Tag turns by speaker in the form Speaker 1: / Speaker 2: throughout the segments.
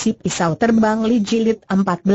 Speaker 1: Si Pisau Terbang Li Jilid 14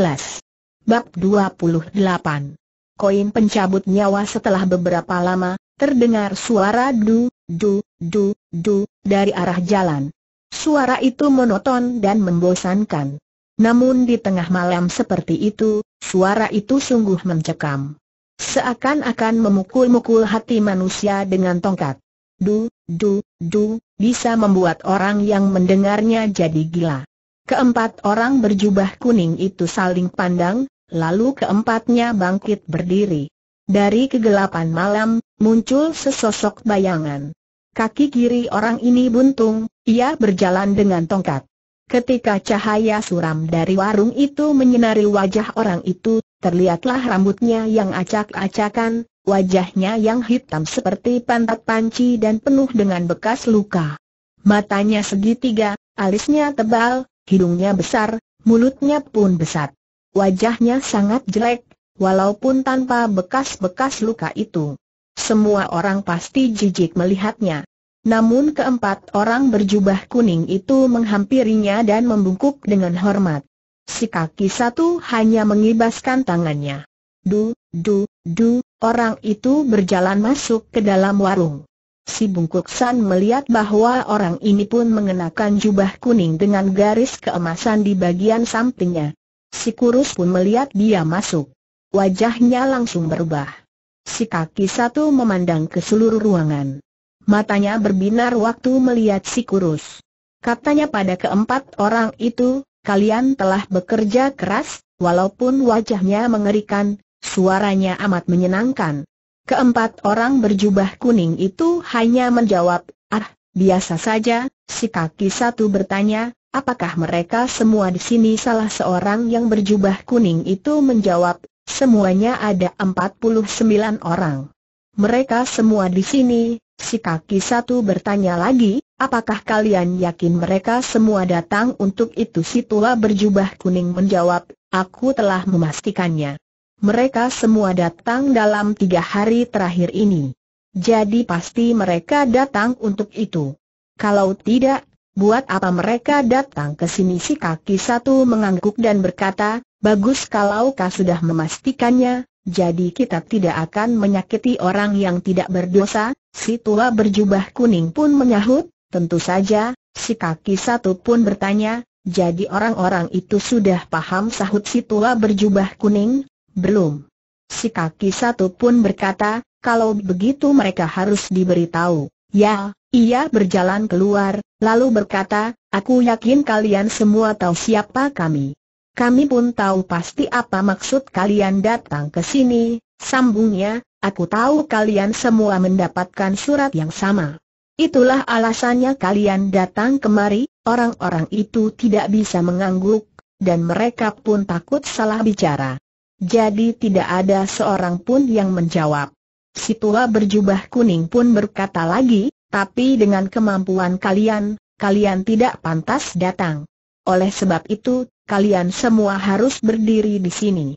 Speaker 1: Bab 28 Koin pencabut nyawa setelah beberapa lama, terdengar suara du, du, du, du, dari arah jalan. Suara itu monoton dan membosankan. Namun di tengah malam seperti itu, suara itu sungguh mencekam. Seakan-akan memukul-mukul hati manusia dengan tongkat. Du, du, du, bisa membuat orang yang mendengarnya jadi gila. Keempat orang berjubah kuning itu saling pandang, lalu keempatnya bangkit berdiri. Dari kegelapan malam, muncul sesosok bayangan. Kaki kiri orang ini buntung, ia berjalan dengan tongkat. Ketika cahaya suram dari warung itu menyinari wajah orang itu, terlihatlah rambutnya yang acak-acakan, wajahnya yang hitam seperti pantat panci dan penuh dengan bekas luka. Matanya segitiga, alisnya tebal, hidungnya besar, mulutnya pun besar. Wajahnya sangat jelek, walaupun tanpa bekas-bekas luka itu. Semua orang pasti jijik melihatnya. Namun keempat orang berjubah kuning itu menghampirinya dan membungkuk dengan hormat. Si kaki satu hanya mengibaskan tangannya. Du, du, du, orang itu berjalan masuk ke dalam warung. Si Bungkuk San melihat bahwa orang ini pun mengenakan jubah kuning dengan garis keemasan di bagian sampingnya. Si Kurus pun melihat dia masuk. Wajahnya langsung berubah. Si kaki satu memandang ke seluruh ruangan. Matanya berbinar waktu melihat si Kurus. Katanya pada keempat orang itu, kalian telah bekerja keras, walaupun wajahnya mengerikan, suaranya amat menyenangkan. Keempat orang berjubah kuning itu hanya menjawab, ah, biasa saja, si kaki satu bertanya, apakah mereka semua di sini salah seorang yang berjubah kuning itu menjawab, semuanya ada empat puluh sembilan orang. Mereka semua di sini, si kaki satu bertanya lagi, apakah kalian yakin mereka semua datang untuk itu si tua berjubah kuning menjawab, aku telah memastikannya. Mereka semua datang dalam tiga hari terakhir ini. Jadi pasti mereka datang untuk itu. Kalau tidak, buat apa mereka datang ke sini si kaki satu mengangguk dan berkata, bagus kalau kau sudah memastikannya, jadi kita tidak akan menyakiti orang yang tidak berdosa, si tua berjubah kuning pun menyahut, tentu saja, si kaki satu pun bertanya, jadi orang-orang itu sudah paham sahut si tua berjubah kuning, belum. Si kaki satu pun berkata, kalau begitu mereka harus diberitahu. Ya, ia berjalan keluar, lalu berkata, aku yakin kalian semua tahu siapa kami. Kami pun tahu pasti apa maksud kalian datang ke sini, sambungnya, aku tahu kalian semua mendapatkan surat yang sama. Itulah alasannya kalian datang kemari, orang-orang itu tidak bisa mengangguk, dan mereka pun takut salah bicara. Jadi tidak ada seorang pun yang menjawab. Si tua berjubah kuning pun berkata lagi, tapi dengan kemampuan kalian, kalian tidak pantas datang. Oleh sebab itu, kalian semua harus berdiri di sini.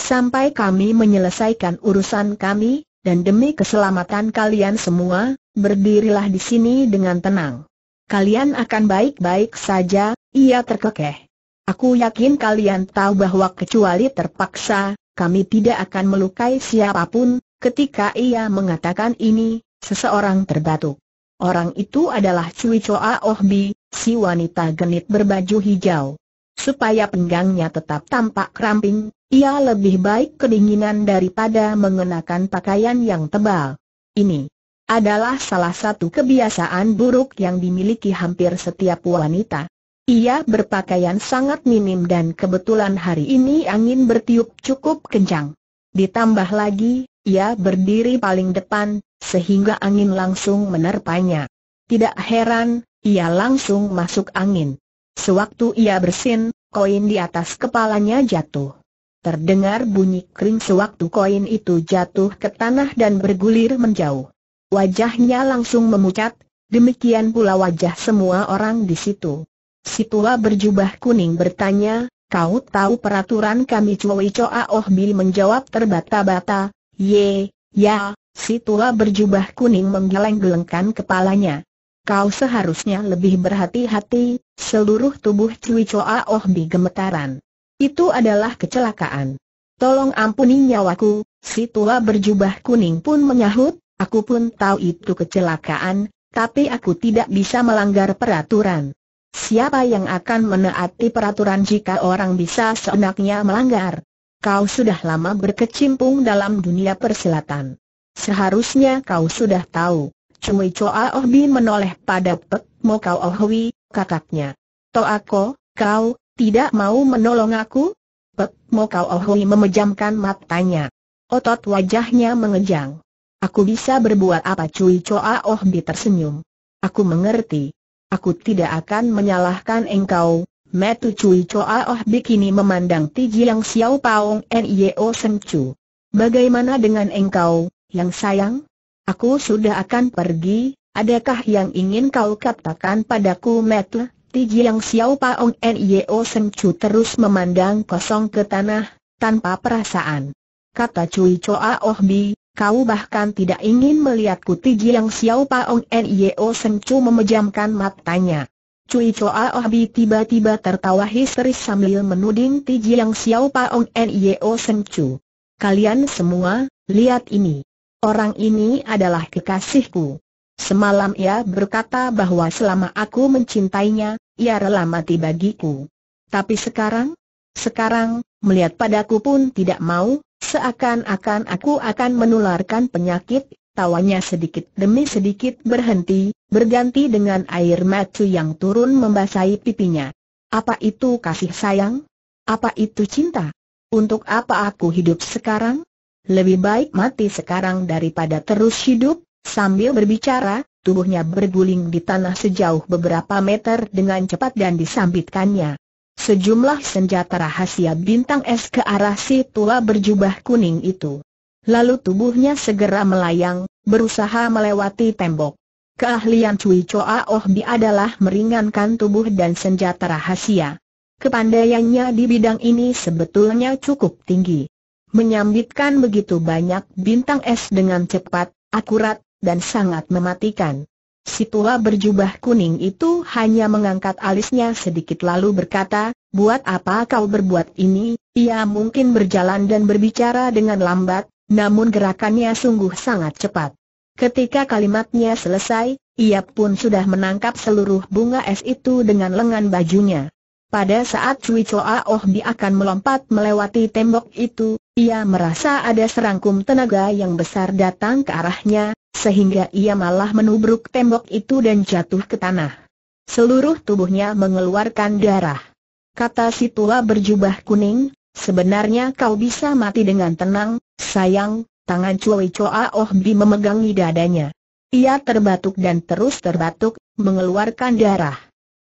Speaker 1: Sampai kami menyelesaikan urusan kami, dan demi keselamatan kalian semua, berdirilah di sini dengan tenang. Kalian akan baik-baik saja, ia terkekeh. Aku yakin kalian tahu bahwa kecuali terpaksa, kami tidak akan melukai siapapun, ketika ia mengatakan ini, seseorang terbatuk. Orang itu adalah Cui Choa Oh Bi, si wanita genit berbaju hijau. Supaya penggangnya tetap tampak keramping, ia lebih baik kedinginan daripada mengenakan pakaian yang tebal. Ini adalah salah satu kebiasaan buruk yang dimiliki hampir setiap wanita. Ia berpakaian sangat minim dan kebetulan hari ini angin bertiup cukup kencang. Ditambah lagi, ia berdiri paling depan, sehingga angin langsung menerpanya. Tidak heran, ia langsung masuk angin. Sewaktu ia bersin, koin di atas kepalanya jatuh. Terdengar bunyi kering sewaktu koin itu jatuh ke tanah dan bergulir menjauh. Wajahnya langsung memucat, demikian pula wajah semua orang di situ. Si tua berjubah kuning bertanya, kau tahu peraturan kami Cui Choa Oh Bil menjawab terbata-bata, ye, ya, si tua berjubah kuning menggeleng-gelengkan kepalanya. Kau seharusnya lebih berhati-hati, seluruh tubuh Cui Choa Oh Bi gemetaran. Itu adalah kecelakaan. Tolong ampuni nyawaku, si tua berjubah kuning pun menyahut, aku pun tahu itu kecelakaan, tapi aku tidak bisa melanggar peraturan. Siapa yang akan menaati peraturan jika orang bisa seenaknya melanggar? Kau sudah lama berkecimpung dalam dunia persilatan. Seharusnya kau sudah tahu. Cui Choa Oh menoleh pada Pek Mo Kau Oh Hui, kakaknya. Toako, kau, tidak mau menolong aku? Pek Mo Kau Oh memejamkan matanya. Otot wajahnya mengejang. Aku bisa berbuat apa Cui Choa Oh tersenyum. Aku mengerti. Aku tidak akan menyalahkan engkau, Metu Cui coa Oh Bikini memandang Tiji Yang Xiao Paong Nio Seng Chu. Bagaimana dengan engkau, yang sayang? Aku sudah akan pergi, adakah yang ingin kau katakan padaku Metu? Tiji Yang Xiao Paong Nio Seng Chu terus memandang kosong ke tanah, tanpa perasaan. Kata Cui coa Oh Bikini. Kau bahkan tidak ingin melihatku Tiji yang Xiao Paong Nio Chu memejamkan matanya. Cui Choa Oh Bi tiba-tiba tertawa histeris sambil menuding Tiji yang Xiao Paong Nio Chu. Kalian semua, lihat ini. Orang ini adalah kekasihku. Semalam ia berkata bahwa selama aku mencintainya, ia rela mati bagiku. Tapi sekarang? Sekarang, melihat padaku pun tidak mau, Seakan-akan aku akan menularkan penyakit, tawanya sedikit demi sedikit berhenti, berganti dengan air mata yang turun membasahi pipinya. Apa itu kasih sayang? Apa itu cinta? Untuk apa aku hidup sekarang? Lebih baik mati sekarang daripada terus hidup, sambil berbicara, tubuhnya berguling di tanah sejauh beberapa meter dengan cepat dan disambitkannya sejumlah senjata rahasia bintang es ke arah si tua berjubah kuning itu. Lalu tubuhnya segera melayang, berusaha melewati tembok. Keahlian Cui Choa Oh Bi adalah meringankan tubuh dan senjata rahasia. Kepandaiannya di bidang ini sebetulnya cukup tinggi. Menyambitkan begitu banyak bintang es dengan cepat, akurat, dan sangat mematikan. Si tua berjubah kuning itu hanya mengangkat alisnya sedikit lalu berkata, buat apa kau berbuat ini, ia mungkin berjalan dan berbicara dengan lambat, namun gerakannya sungguh sangat cepat. Ketika kalimatnya selesai, ia pun sudah menangkap seluruh bunga es itu dengan lengan bajunya. Pada saat Cui Choa Oh Bi akan melompat melewati tembok itu, ia merasa ada serangkum tenaga yang besar datang ke arahnya, sehingga ia malah menubruk tembok itu dan jatuh ke tanah. Seluruh tubuhnya mengeluarkan darah. Kata si tua berjubah kuning, sebenarnya kau bisa mati dengan tenang, sayang, tangan Cui Choa Oh Bi memegangi dadanya. Ia terbatuk dan terus terbatuk, mengeluarkan darah.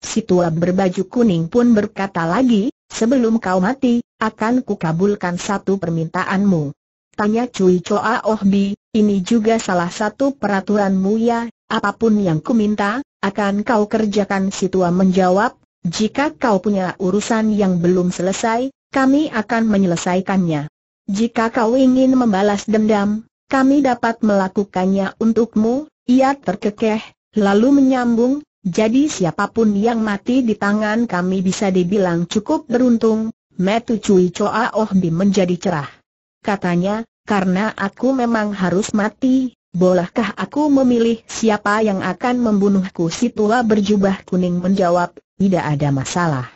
Speaker 1: Si tua berbaju kuning pun berkata lagi, sebelum kau mati, akan kukabulkan satu permintaanmu. Tanya Cui Choa Oh Bi, ini juga salah satu peraturanmu ya, apapun yang kuminta, akan kau kerjakan si tua menjawab, jika kau punya urusan yang belum selesai, kami akan menyelesaikannya. Jika kau ingin membalas dendam, kami dapat melakukannya untukmu, ia terkekeh, lalu menyambung, jadi siapapun yang mati di tangan kami bisa dibilang cukup beruntung, Metu Cui Choa Oh Bi menjadi cerah katanya, karena aku memang harus mati, bolehkah aku memilih siapa yang akan membunuhku? Si tua berjubah kuning menjawab, tidak ada masalah.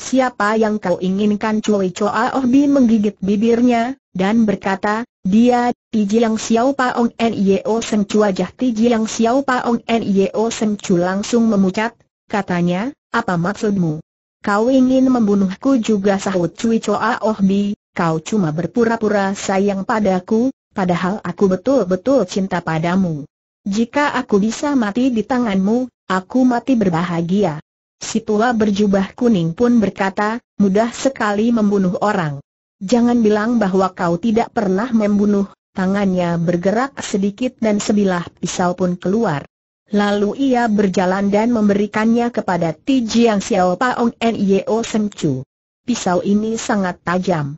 Speaker 1: Siapa yang kau inginkan? Cui Choa Oh Bi menggigit bibirnya, dan berkata, dia, Tiji Yang Xiao Paong Nieo Seng Chu wajah Tiji Yang Xiao Paong Nieo Seng Chu langsung memucat, katanya, apa maksudmu? Kau ingin membunuhku juga sahut Cui Choa Oh Bi, kau cuma berpura-pura sayang padaku, padahal aku betul-betul cinta padamu. Jika aku bisa mati di tanganmu, aku mati berbahagia. Si tua berjubah kuning pun berkata, mudah sekali membunuh orang. Jangan bilang bahwa kau tidak pernah membunuh, tangannya bergerak sedikit dan sebilah pisau pun keluar. Lalu ia berjalan dan memberikannya kepada Ti Jiang Xiao Paong Nio Sengcu. Pisau ini sangat tajam.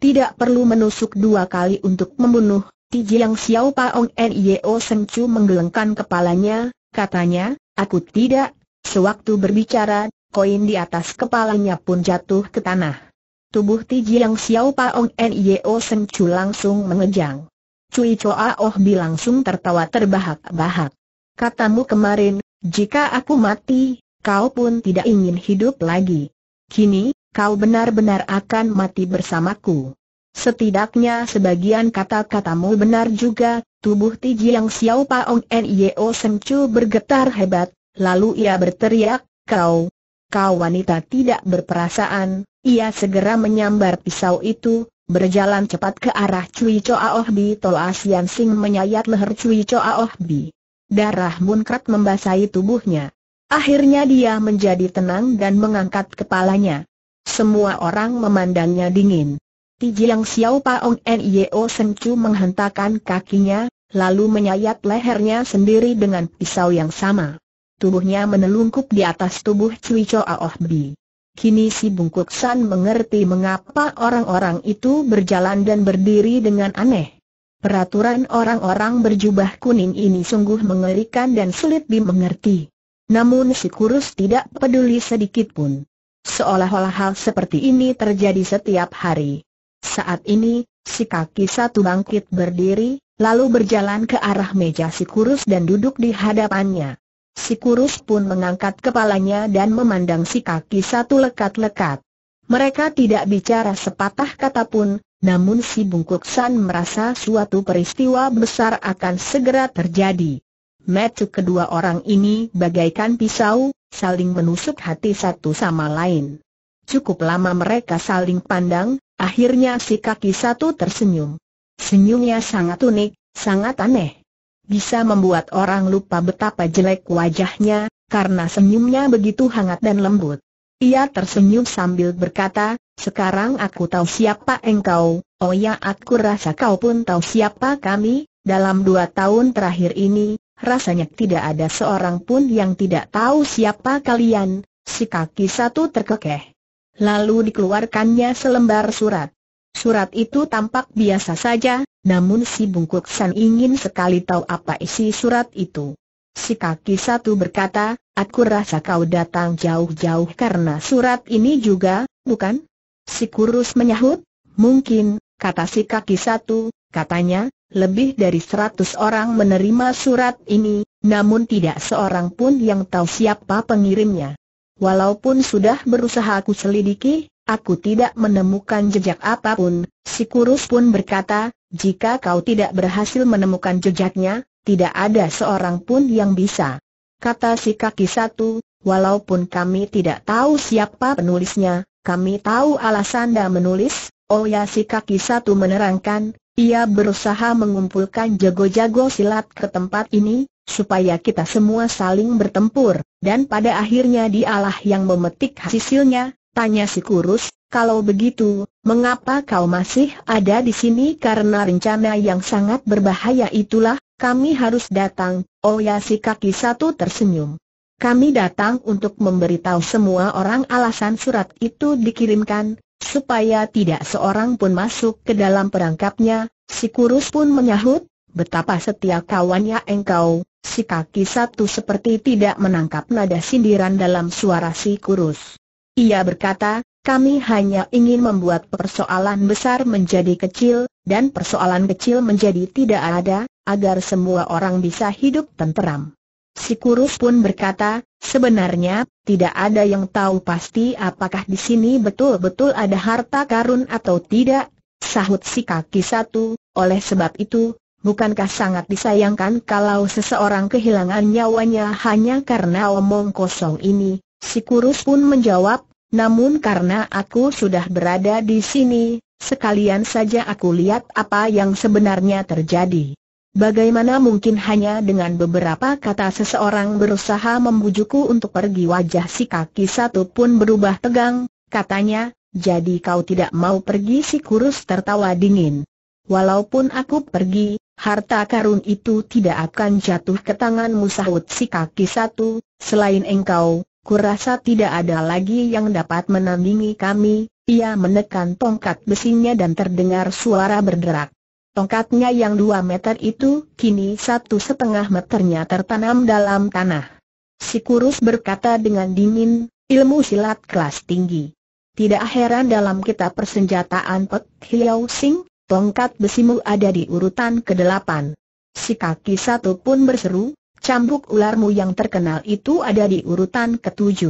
Speaker 1: Tidak perlu menusuk dua kali untuk membunuh, Tijiang Xiao Paong Nio Sengcu menggelengkan kepalanya, katanya, aku tidak, sewaktu berbicara, koin di atas kepalanya pun jatuh ke tanah. Tubuh Tijiang Xiao Paong Nio Sengcu langsung mengejang. Cui Choa Oh Bi langsung tertawa terbahak-bahak. Katamu kemarin, jika aku mati, kau pun tidak ingin hidup lagi. Kini, kau benar-benar akan mati bersamaku. Setidaknya sebagian kata-katamu benar juga, tubuh Tiji yang Xiao Paong Nio Sengcu bergetar hebat, lalu ia berteriak, kau, kau wanita tidak berperasaan, ia segera menyambar pisau itu, berjalan cepat ke arah Cui Choa Oh Bi Asian Sing menyayat leher Cui Choa Oh Bi. Darah munkrat membasahi tubuhnya. Akhirnya dia menjadi tenang dan mengangkat kepalanya. Semua orang memandangnya dingin. Tijiang Xiao Paong Nio sengcu menghentakkan kakinya, lalu menyayat lehernya sendiri dengan pisau yang sama. Tubuhnya menelungkup di atas tubuh Cui Choa Bi. Kini si Bungkuk San mengerti mengapa orang-orang itu berjalan dan berdiri dengan aneh. Peraturan orang-orang berjubah kuning ini sungguh mengerikan dan sulit dimengerti. Namun si kurus tidak peduli sedikitpun. Seolah-olah hal seperti ini terjadi setiap hari. Saat ini, si kaki satu bangkit berdiri, lalu berjalan ke arah meja si kurus dan duduk di hadapannya. Si kurus pun mengangkat kepalanya dan memandang si kaki satu lekat-lekat. Mereka tidak bicara sepatah kata pun, namun si Bungkuk San merasa suatu peristiwa besar akan segera terjadi. Metu kedua orang ini bagaikan pisau, saling menusuk hati satu sama lain. Cukup lama mereka saling pandang, akhirnya si kaki satu tersenyum. Senyumnya sangat unik, sangat aneh. Bisa membuat orang lupa betapa jelek wajahnya, karena senyumnya begitu hangat dan lembut. Ia tersenyum sambil berkata, sekarang aku tahu siapa engkau, oh ya aku rasa kau pun tahu siapa kami, dalam dua tahun terakhir ini, rasanya tidak ada seorang pun yang tidak tahu siapa kalian, si kaki satu terkekeh. Lalu dikeluarkannya selembar surat. Surat itu tampak biasa saja, namun si bungkuk san ingin sekali tahu apa isi surat itu. Si kaki satu berkata, aku rasa kau datang jauh-jauh karena surat ini juga, bukan? Si kurus menyahut, mungkin, kata si kaki satu, katanya, lebih dari seratus orang menerima surat ini, namun tidak seorang pun yang tahu siapa pengirimnya. Walaupun sudah berusaha aku selidiki, aku tidak menemukan jejak apapun, si kurus pun berkata, jika kau tidak berhasil menemukan jejaknya, tidak ada seorang pun yang bisa. Kata si kaki satu, walaupun kami tidak tahu siapa penulisnya, kami tahu alasan dia menulis, oh ya si kaki satu menerangkan, ia berusaha mengumpulkan jago-jago silat ke tempat ini, supaya kita semua saling bertempur, dan pada akhirnya dialah yang memetik hasilnya, tanya si kurus, kalau begitu, mengapa kau masih ada di sini karena rencana yang sangat berbahaya itulah, kami harus datang, oh ya si kaki satu tersenyum. Kami datang untuk memberitahu semua orang alasan surat itu dikirimkan, supaya tidak seorang pun masuk ke dalam perangkapnya, si kurus pun menyahut, betapa setia kawannya engkau, si kaki satu seperti tidak menangkap nada sindiran dalam suara si kurus. Ia berkata, kami hanya ingin membuat persoalan besar menjadi kecil, dan persoalan kecil menjadi tidak ada, agar semua orang bisa hidup tenteram. Si kurus pun berkata, Sebenarnya, tidak ada yang tahu pasti apakah di sini betul-betul ada harta karun atau tidak, sahut si kaki satu, oleh sebab itu, bukankah sangat disayangkan kalau seseorang kehilangan nyawanya hanya karena omong kosong ini, si kurus pun menjawab, namun karena aku sudah berada di sini, sekalian saja aku lihat apa yang sebenarnya terjadi. Bagaimana mungkin hanya dengan beberapa kata seseorang berusaha membujukku untuk pergi wajah si kaki satu pun berubah tegang, katanya, jadi kau tidak mau pergi si kurus tertawa dingin. Walaupun aku pergi, harta karun itu tidak akan jatuh ke tangan musahut si kaki satu, selain engkau, kurasa tidak ada lagi yang dapat menandingi kami, ia menekan tongkat besinya dan terdengar suara berderak. Tongkatnya yang dua meter itu, kini satu setengah meternya tertanam dalam tanah. Si kurus berkata dengan dingin, ilmu silat kelas tinggi. Tidak heran dalam kitab persenjataan Pek Hiau Sing, tongkat besimu ada di urutan ke-8. Si kaki satu pun berseru, cambuk ularmu yang terkenal itu ada di urutan ke-7.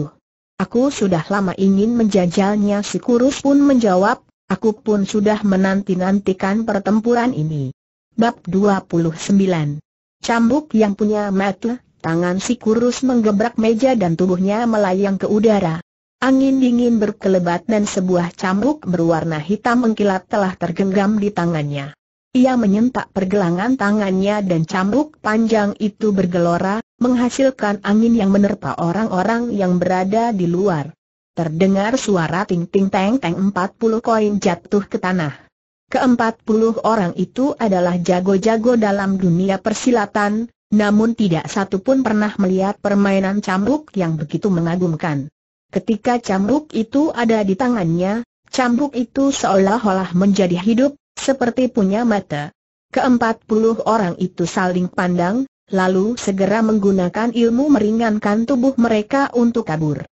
Speaker 1: Aku sudah lama ingin menjajalnya si kurus pun menjawab, Aku pun sudah menanti-nantikan pertempuran ini. Bab 29 Cambuk yang punya mata, tangan si kurus menggebrak meja dan tubuhnya melayang ke udara. Angin dingin berkelebat dan sebuah cambuk berwarna hitam mengkilat telah tergenggam di tangannya. Ia menyentak pergelangan tangannya dan cambuk panjang itu bergelora, menghasilkan angin yang menerpa orang-orang yang berada di luar terdengar suara ting-ting teng-teng 40 koin jatuh ke tanah. Keempat puluh orang itu adalah jago-jago dalam dunia persilatan, namun tidak satu pun pernah melihat permainan cambuk yang begitu mengagumkan. Ketika cambuk itu ada di tangannya, cambuk itu seolah-olah menjadi hidup, seperti punya mata. Keempat puluh orang itu saling pandang, lalu segera menggunakan ilmu meringankan tubuh mereka untuk kabur.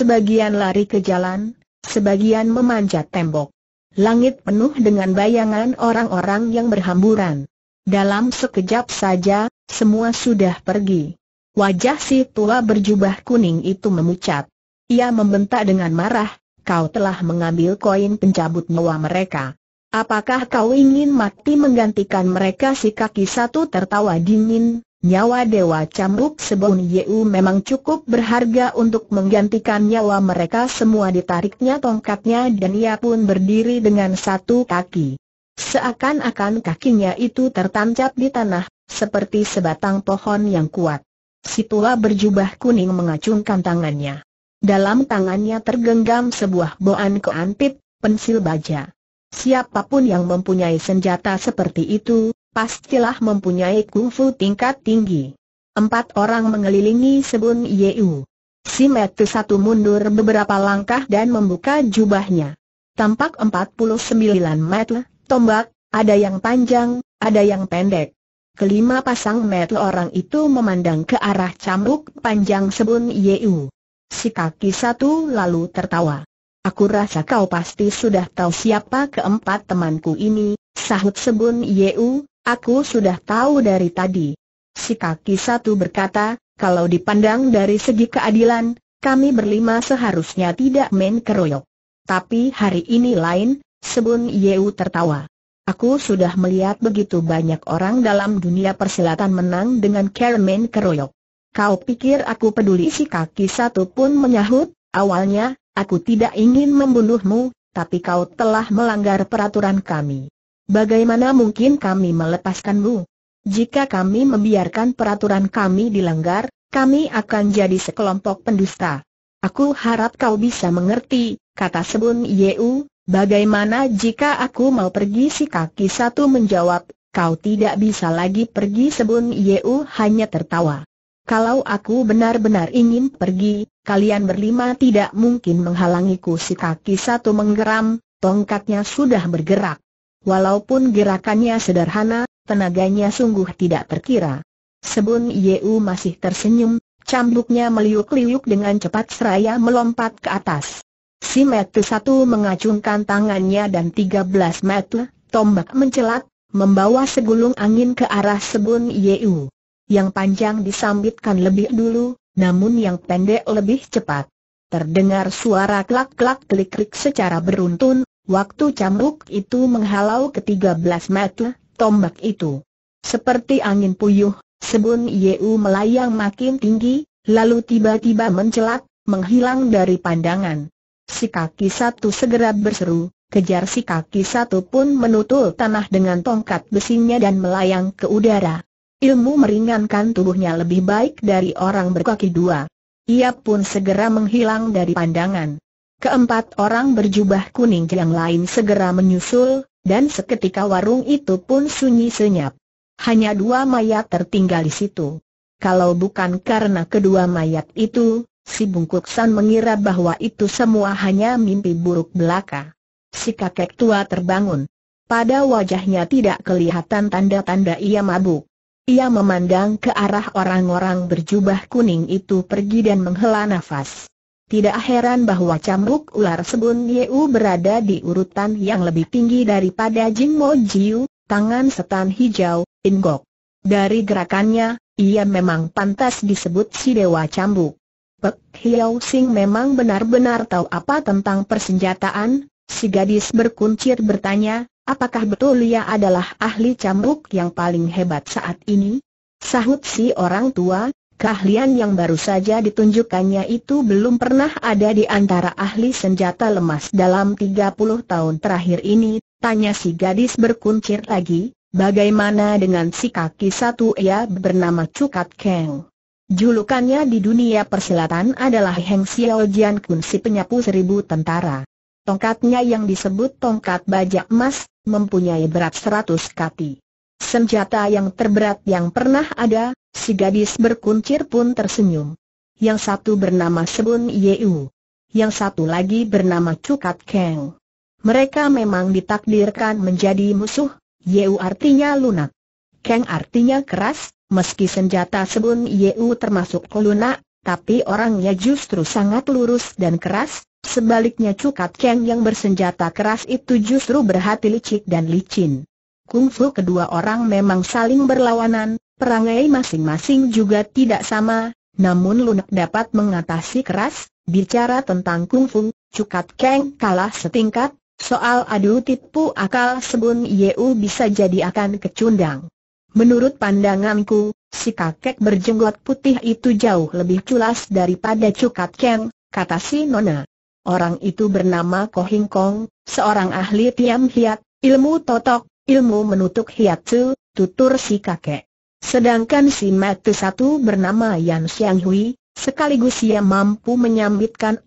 Speaker 1: Sebagian lari ke jalan, sebagian memanjat tembok. Langit penuh dengan bayangan orang-orang yang berhamburan. Dalam sekejap saja, semua sudah pergi. Wajah si tua berjubah kuning itu memucat. Ia membentak dengan marah, kau telah mengambil koin pencabut nyawa mereka. Apakah kau ingin mati menggantikan mereka si kaki satu tertawa dingin, Nyawa Dewa Cambuk Sebon Yeu memang cukup berharga untuk menggantikan nyawa mereka semua ditariknya tongkatnya dan ia pun berdiri dengan satu kaki. Seakan-akan kakinya itu tertancap di tanah, seperti sebatang pohon yang kuat. Si tua berjubah kuning mengacungkan tangannya. Dalam tangannya tergenggam sebuah boan keantip, pensil baja. Siapapun yang mempunyai senjata seperti itu, pastilah mempunyai kungfu tingkat tinggi. Empat orang mengelilingi Sebun Yeu. Si Metu satu mundur beberapa langkah dan membuka jubahnya. Tampak empat puluh sembilan metel, tombak, ada yang panjang, ada yang pendek. Kelima pasang metel orang itu memandang ke arah cambuk panjang Sebun Yeu. Si kaki satu lalu tertawa. Aku rasa kau pasti sudah tahu siapa keempat temanku ini, sahut Sebun Yeu, Aku sudah tahu dari tadi. Si kaki satu berkata, kalau dipandang dari segi keadilan, kami berlima seharusnya tidak main keroyok. Tapi hari ini lain, Sebun Yeu tertawa. Aku sudah melihat begitu banyak orang dalam dunia persilatan menang dengan main keroyok. Kau pikir aku peduli si kaki satu pun menyahut, awalnya, aku tidak ingin membunuhmu, tapi kau telah melanggar peraturan kami. Bagaimana mungkin kami melepaskanmu? Jika kami membiarkan peraturan kami dilanggar, kami akan jadi sekelompok pendusta. Aku harap kau bisa mengerti, kata Sebun Yeu, bagaimana jika aku mau pergi si kaki satu menjawab, kau tidak bisa lagi pergi Sebun Yeu hanya tertawa. Kalau aku benar-benar ingin pergi, kalian berlima tidak mungkin menghalangiku si kaki satu menggeram, tongkatnya sudah bergerak. Walaupun gerakannya sederhana, tenaganya sungguh tidak terkira. Sebun Yeu masih tersenyum, cambuknya meliuk-liuk dengan cepat seraya melompat ke atas. Si metu satu mengacungkan tangannya dan 13 metu, tombak mencelat, membawa segulung angin ke arah Sebun Yeu. Yang panjang disambitkan lebih dulu, namun yang pendek lebih cepat. Terdengar suara klak-klak klik-klik secara beruntun, Waktu cambuk itu menghalau ketiga belas mata, tombak itu. Seperti angin puyuh, sebun Yeu melayang makin tinggi, lalu tiba-tiba mencelat, menghilang dari pandangan. Si kaki satu segera berseru, kejar si kaki satu pun menutul tanah dengan tongkat besinya dan melayang ke udara. Ilmu meringankan tubuhnya lebih baik dari orang berkaki dua. Ia pun segera menghilang dari pandangan. Keempat orang berjubah kuning yang lain segera menyusul, dan seketika warung itu pun sunyi senyap. Hanya dua mayat tertinggal di situ. Kalau bukan karena kedua mayat itu, si Bungkuk San mengira bahwa itu semua hanya mimpi buruk belaka. Si kakek tua terbangun. Pada wajahnya tidak kelihatan tanda-tanda ia mabuk. Ia memandang ke arah orang-orang berjubah kuning itu pergi dan menghela nafas. Tidak heran bahwa cambuk ular sebun Yeu berada di urutan yang lebih tinggi daripada Jing Mo Jiu, tangan setan hijau, Ingok. Dari gerakannya, ia memang pantas disebut si Dewa Cambuk. Pek Hiau Sing memang benar-benar tahu apa tentang persenjataan, si gadis berkuncir bertanya, apakah betul ia adalah ahli cambuk yang paling hebat saat ini? Sahut si orang tua, Keahlian yang baru saja ditunjukkannya itu belum pernah ada di antara ahli senjata lemas dalam 30 tahun terakhir ini, tanya si gadis berkuncir lagi, bagaimana dengan si kaki satu ia bernama Cukat Keng. Julukannya di dunia persilatan adalah Heng Xiao Jian Kun si penyapu seribu tentara. Tongkatnya yang disebut tongkat bajak emas, mempunyai berat seratus kati. Senjata yang terberat yang pernah ada, si gadis berkuncir pun tersenyum. Yang satu bernama Sebun Yeu. Yang satu lagi bernama Cukat Keng. Mereka memang ditakdirkan menjadi musuh, Yeu artinya lunak. Keng artinya keras, meski senjata Sebun Yeu termasuk lunak, tapi orangnya justru sangat lurus dan keras, sebaliknya Cukat Keng yang bersenjata keras itu justru berhati licik dan licin kungfu kedua orang memang saling berlawanan, perangai masing-masing juga tidak sama, namun lunak dapat mengatasi keras, bicara tentang kungfu, Cukat Keng kalah setingkat, soal adu tipu akal sebun Yeu bisa jadi akan kecundang. Menurut pandanganku, si kakek berjenggot putih itu jauh lebih culas daripada Cukat Keng, kata si Nona. Orang itu bernama Kohing Kong, seorang ahli Tiam Hiat, ilmu totok, ilmu menutup hiatu, tutur si kakek. Sedangkan si mati satu bernama Yan Xianghui, sekaligus ia mampu menyambitkan 49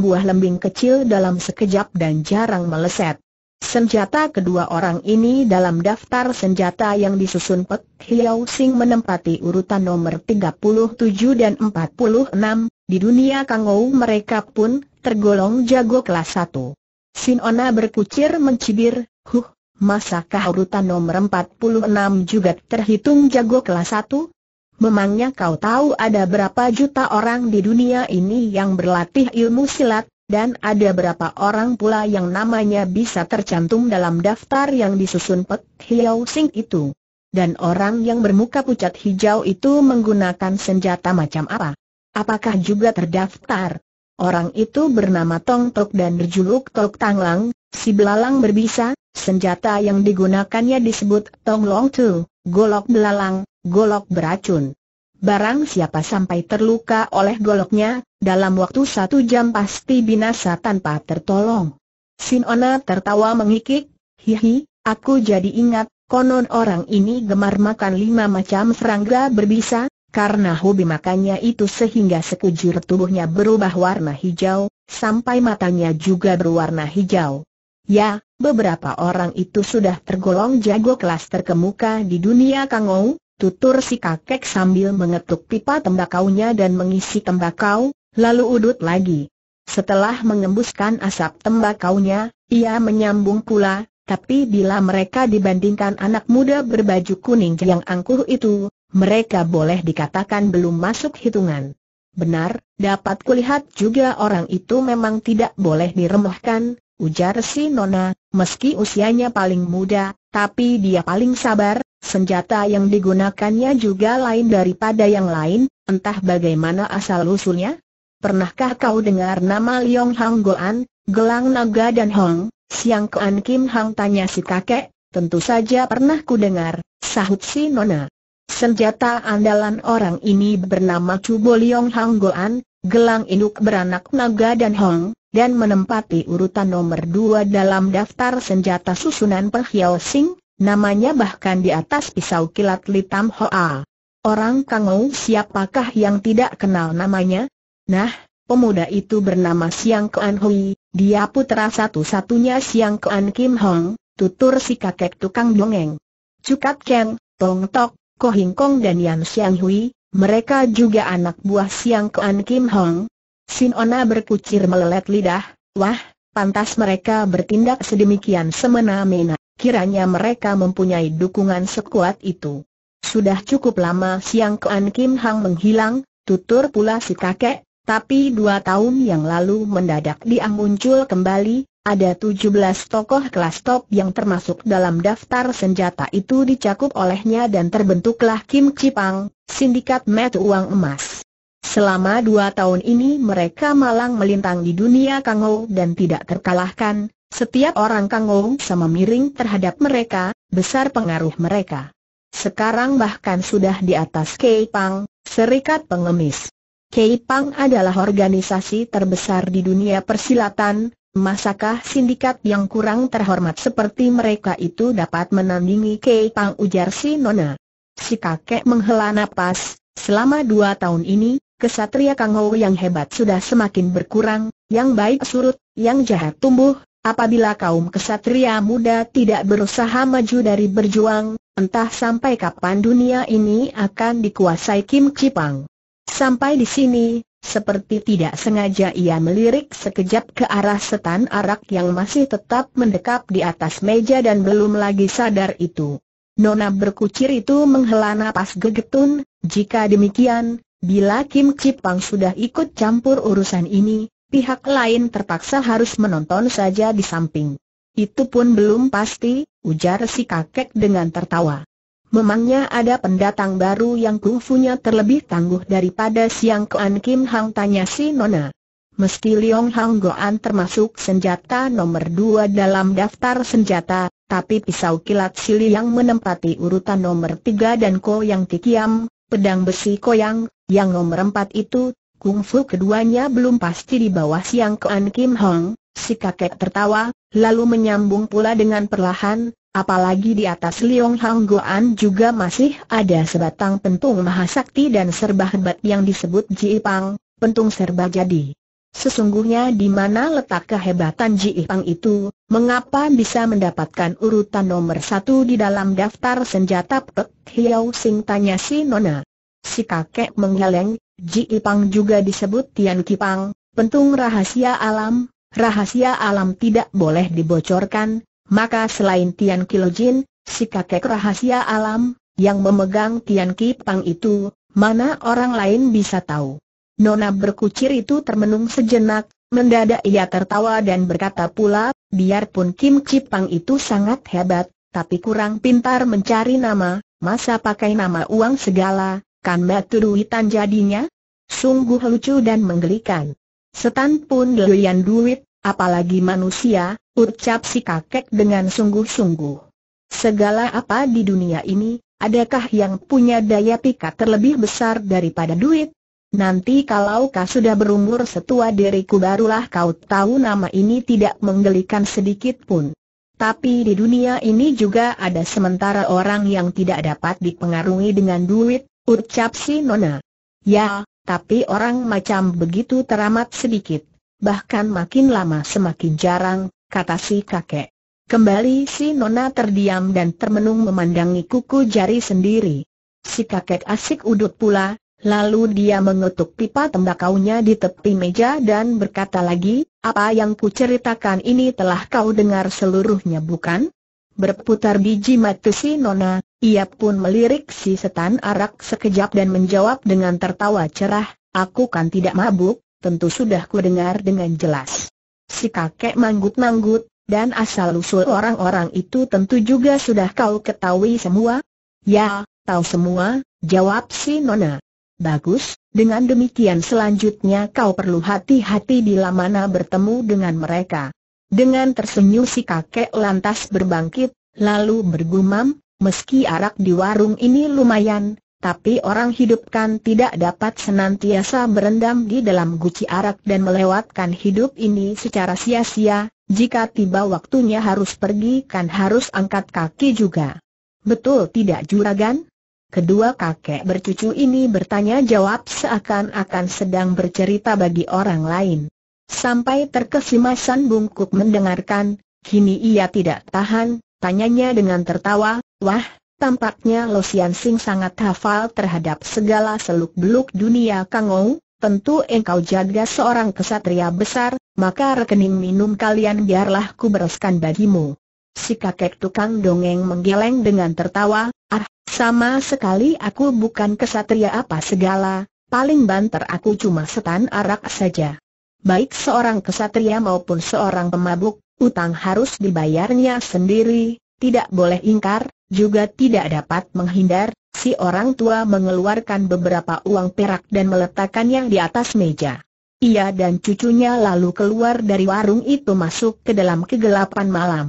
Speaker 1: buah lembing kecil dalam sekejap dan jarang meleset. Senjata kedua orang ini dalam daftar senjata yang disusun Pek Hiau Sing menempati urutan nomor 37 dan 46, di dunia Kangou mereka pun tergolong jago kelas 1. Sinona berkucir mencibir, huh, Masakah urutan nomor 46 juga terhitung jago kelas 1? Memangnya kau tahu ada berapa juta orang di dunia ini yang berlatih ilmu silat, dan ada berapa orang pula yang namanya bisa tercantum dalam daftar yang disusun Pek Hiau Sing itu? Dan orang yang bermuka pucat hijau itu menggunakan senjata macam apa? Apakah juga terdaftar? Orang itu bernama Tong Tok dan berjuluk Tok Tanglang, si belalang berbisa, Senjata yang digunakannya disebut Tong Long Tu, golok belalang, golok beracun. Barang siapa sampai terluka oleh goloknya, dalam waktu satu jam pasti binasa tanpa tertolong. Sinona tertawa mengikik, hihi, aku jadi ingat, konon orang ini gemar makan lima macam serangga berbisa, karena hobi makannya itu sehingga sekujur tubuhnya berubah warna hijau, sampai matanya juga berwarna hijau. Ya, beberapa orang itu sudah tergolong jago kelas terkemuka di dunia kangou, tutur si kakek sambil mengetuk pipa tembakaunya dan mengisi tembakau, lalu udut lagi. Setelah mengembuskan asap tembakaunya, ia menyambung pula, tapi bila mereka dibandingkan anak muda berbaju kuning yang angkuh itu, mereka boleh dikatakan belum masuk hitungan. Benar, dapat kulihat juga orang itu memang tidak boleh diremehkan, ujar si Nona, Meski usianya paling muda, tapi dia paling sabar, senjata yang digunakannya juga lain daripada yang lain, entah bagaimana asal-usulnya. Pernahkah kau dengar nama Leong Hang Goan, Gelang Naga dan Hong, Siang Kuan Kim Hang tanya si kakek, tentu saja pernah ku dengar, sahut si nona. Senjata andalan orang ini bernama Cubo Leong Hang Goan, Gelang Induk beranak Naga dan Hong, dan menempati urutan nomor dua dalam daftar senjata susunan Perhiao Sing, namanya bahkan di atas pisau kilat Litam Hoa. Orang Kangou siapakah yang tidak kenal namanya? Nah, pemuda itu bernama Siang Kuan Hui, dia putra satu-satunya Siang Kuan Kim Hong, tutur si kakek tukang dongeng. Cukat Keng, Tong Tok, Ko Hing Kong dan Yan Siang Hui, mereka juga anak buah Siang Kuan Kim Hong, Sinona berkucir melelet lidah, wah, pantas mereka bertindak sedemikian semena-mena, kiranya mereka mempunyai dukungan sekuat itu. Sudah cukup lama Siang Kuan Kim Hang menghilang, tutur pula si kakek, tapi dua tahun yang lalu mendadak dia muncul kembali, ada tujuh belas tokoh kelas top yang termasuk dalam daftar senjata itu dicakup olehnya dan terbentuklah Kim Cipang, Sindikat Met Uang Emas. Selama dua tahun ini mereka malang melintang di dunia Kangou dan tidak terkalahkan, setiap orang Kangou sama miring terhadap mereka, besar pengaruh mereka. Sekarang bahkan sudah di atas Keipang, Serikat Pengemis. Keipang adalah organisasi terbesar di dunia persilatan, masakah sindikat yang kurang terhormat seperti mereka itu dapat menandingi Keipang ujar si Nona. Si kakek menghela napas, selama dua tahun ini, kesatria Kang Ho yang hebat sudah semakin berkurang, yang baik surut, yang jahat tumbuh, Apabila kaum kesatria muda tidak berusaha maju dari berjuang, entah sampai kapan dunia ini akan dikuasai Kim Cipang. Sampai di sini, seperti tidak sengaja ia melirik sekejap ke arah setan arak yang masih tetap mendekap di atas meja dan belum lagi sadar itu. Nona berkucir itu menghela napas gegetun, jika demikian, Bila Kim Cipang sudah ikut campur urusan ini, pihak lain terpaksa harus menonton saja di samping. Itu pun belum pasti, ujar si kakek dengan tertawa. Memangnya ada pendatang baru yang kungfunya terlebih tangguh daripada siang Kean Kim Hang tanya si Nona. Meski Liong Hang Goan termasuk senjata nomor dua dalam daftar senjata, tapi pisau kilat Sili yang menempati urutan nomor tiga dan Ko Yang Tikiam, pedang besi koyang, yang nomor empat itu, kungfu keduanya belum pasti di bawah siang Kean Kim Hong, si kakek tertawa, lalu menyambung pula dengan perlahan, apalagi di atas Liong Hang Goan juga masih ada sebatang pentung mahasakti dan serba hebat yang disebut Ji Pang, pentung serba jadi. Sesungguhnya di mana letak kehebatan Ji Ipang itu, mengapa bisa mendapatkan urutan nomor satu di dalam daftar senjata Pek Hiau Sing tanya si Nona. Si kakek menggeleng, Ji Ipang juga disebut Tian Kipang, pentung rahasia alam, rahasia alam tidak boleh dibocorkan, maka selain Tian Kilojin, si kakek rahasia alam, yang memegang Tian Kipang itu, mana orang lain bisa tahu. Nona berkucir itu termenung sejenak, mendadak ia tertawa dan berkata pula, biarpun Kim Cipang itu sangat hebat, tapi kurang pintar mencari nama, masa pakai nama uang segala, kan batu duitan jadinya? Sungguh lucu dan menggelikan. Setan pun doyan duit, apalagi manusia, ucap si kakek dengan sungguh-sungguh. Segala apa di dunia ini, adakah yang punya daya pikat terlebih besar daripada duit? Nanti kalau kau sudah berumur setua diriku barulah kau tahu nama ini tidak menggelikan sedikit pun. Tapi di dunia ini juga ada sementara orang yang tidak dapat dipengaruhi dengan duit, ucap si Nona. Ya, tapi orang macam begitu teramat sedikit. Bahkan makin lama semakin jarang, kata si kakek. Kembali si Nona terdiam dan termenung memandangi kuku jari sendiri. Si kakek asik udut pula, Lalu dia mengetuk pipa tembakaunya di tepi meja dan berkata lagi, apa yang ku ceritakan ini telah kau dengar seluruhnya bukan? Berputar biji mata si Nona, ia pun melirik si setan arak sekejap dan menjawab dengan tertawa cerah, aku kan tidak mabuk, tentu sudah ku dengar dengan jelas. Si kakek manggut-manggut, dan asal-usul orang-orang itu tentu juga sudah kau ketahui semua? Ya, tahu semua, jawab si Nona. Bagus, dengan demikian selanjutnya kau perlu hati-hati bila mana bertemu dengan mereka. Dengan tersenyum si kakek lantas berbangkit, lalu bergumam, meski arak di warung ini lumayan, tapi orang hidup kan tidak dapat senantiasa berendam di dalam guci arak dan melewatkan hidup ini secara sia-sia, jika tiba waktunya harus pergi kan harus angkat kaki juga. Betul tidak juragan? Kedua kakek bercucu ini bertanya jawab seakan-akan sedang bercerita bagi orang lain. Sampai terkesima San Bungkuk mendengarkan, kini ia tidak tahan, tanyanya dengan tertawa, wah, tampaknya Lo Sian Sing sangat hafal terhadap segala seluk-beluk dunia Kangou, tentu engkau jaga seorang kesatria besar, maka rekening minum kalian biarlah ku bereskan bagimu. Si kakek tukang dongeng menggeleng dengan tertawa, Ah, sama sekali aku bukan kesatria apa segala, paling banter aku cuma setan arak saja. Baik seorang kesatria maupun seorang pemabuk, utang harus dibayarnya sendiri, tidak boleh ingkar, juga tidak dapat menghindar, si orang tua mengeluarkan beberapa uang perak dan meletakkannya di atas meja. Ia dan cucunya lalu keluar dari warung itu masuk ke dalam kegelapan malam.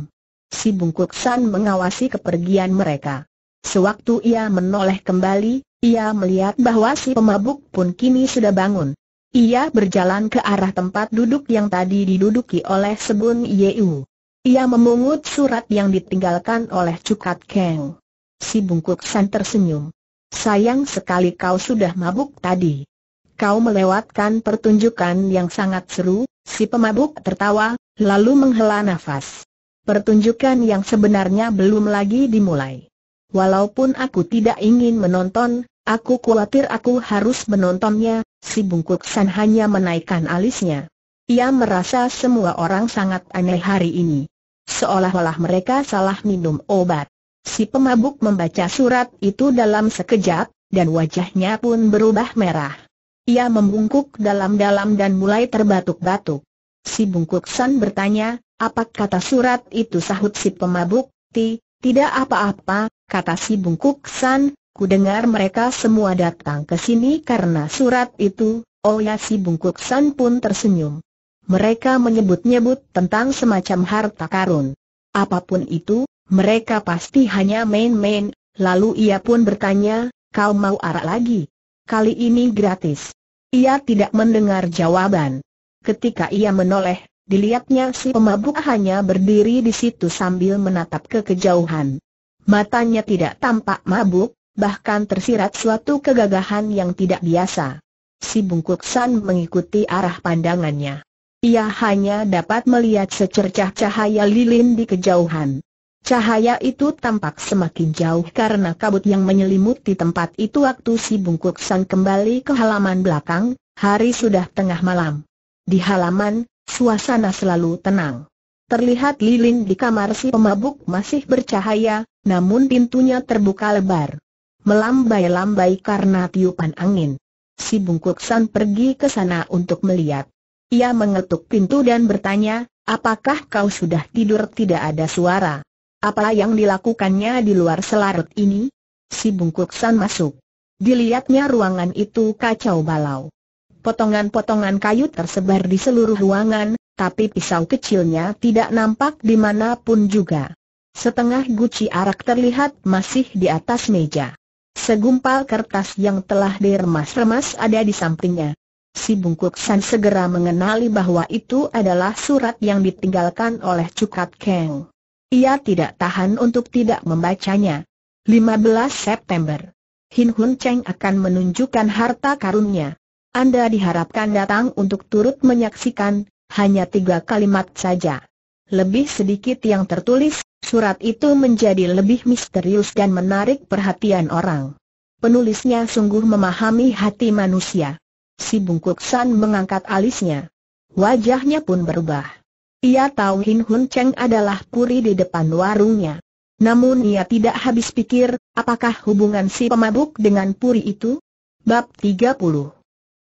Speaker 1: Si Bungkuk San mengawasi kepergian mereka. Sewaktu ia menoleh kembali, ia melihat bahwa si pemabuk pun kini sudah bangun. Ia berjalan ke arah tempat duduk yang tadi diduduki oleh Sebun Yeu. Ia memungut surat yang ditinggalkan oleh Cukat Keng. Si Bungkuk San tersenyum. Sayang sekali kau sudah mabuk tadi. Kau melewatkan pertunjukan yang sangat seru, si pemabuk tertawa, lalu menghela nafas. Pertunjukan yang sebenarnya belum lagi dimulai. Walaupun aku tidak ingin menonton, aku khawatir aku harus menontonnya, si bungkuk San hanya menaikkan alisnya. Ia merasa semua orang sangat aneh hari ini. Seolah-olah mereka salah minum obat. Si pemabuk membaca surat itu dalam sekejap, dan wajahnya pun berubah merah. Ia membungkuk dalam-dalam dan mulai terbatuk-batuk. Si bungkuk San bertanya, apa kata surat itu sahut si pemabuk, ti, tidak apa-apa, kata si bungkuk San, ku dengar mereka semua datang ke sini karena surat itu, oh ya si bungkuk San pun tersenyum. Mereka menyebut-nyebut tentang semacam harta karun. Apapun itu, mereka pasti hanya main-main, lalu ia pun bertanya, kau mau arak lagi? Kali ini gratis. Ia tidak mendengar jawaban. Ketika ia menoleh, dilihatnya si pemabuk hanya berdiri di situ sambil menatap ke kejauhan. Matanya tidak tampak mabuk, bahkan tersirat suatu kegagahan yang tidak biasa. Si Bungkuk San mengikuti arah pandangannya. Ia hanya dapat melihat secercah cahaya lilin di kejauhan. Cahaya itu tampak semakin jauh karena kabut yang menyelimuti tempat itu waktu si Bungkuk San kembali ke halaman belakang, hari sudah tengah malam. Di halaman, suasana selalu tenang. Terlihat lilin di kamar si pemabuk masih bercahaya, namun pintunya terbuka lebar. Melambai-lambai karena tiupan angin. Si Bungkuk San pergi ke sana untuk melihat. Ia mengetuk pintu dan bertanya, apakah kau sudah tidur tidak ada suara? Apa yang dilakukannya di luar selarut ini? Si Bungkuk San masuk. Dilihatnya ruangan itu kacau balau. Potongan-potongan kayu tersebar di seluruh ruangan, tapi pisau kecilnya tidak nampak di dimanapun juga. Setengah guci arak terlihat masih di atas meja. Segumpal kertas yang telah diremas-remas ada di sampingnya. Si Bungkuk San segera mengenali bahwa itu adalah surat yang ditinggalkan oleh Cukat Keng. Ia tidak tahan untuk tidak membacanya. 15 September. Hin Hun Cheng akan menunjukkan harta karunnya. Anda diharapkan datang untuk turut menyaksikan, hanya tiga kalimat saja. Lebih sedikit yang tertulis, Surat itu menjadi lebih misterius dan menarik perhatian orang. Penulisnya sungguh memahami hati manusia. Si Bungkuk San mengangkat alisnya. Wajahnya pun berubah. Ia tahu Hin Hun Cheng adalah puri di depan warungnya. Namun ia tidak habis pikir, apakah hubungan si pemabuk dengan puri itu? Bab 30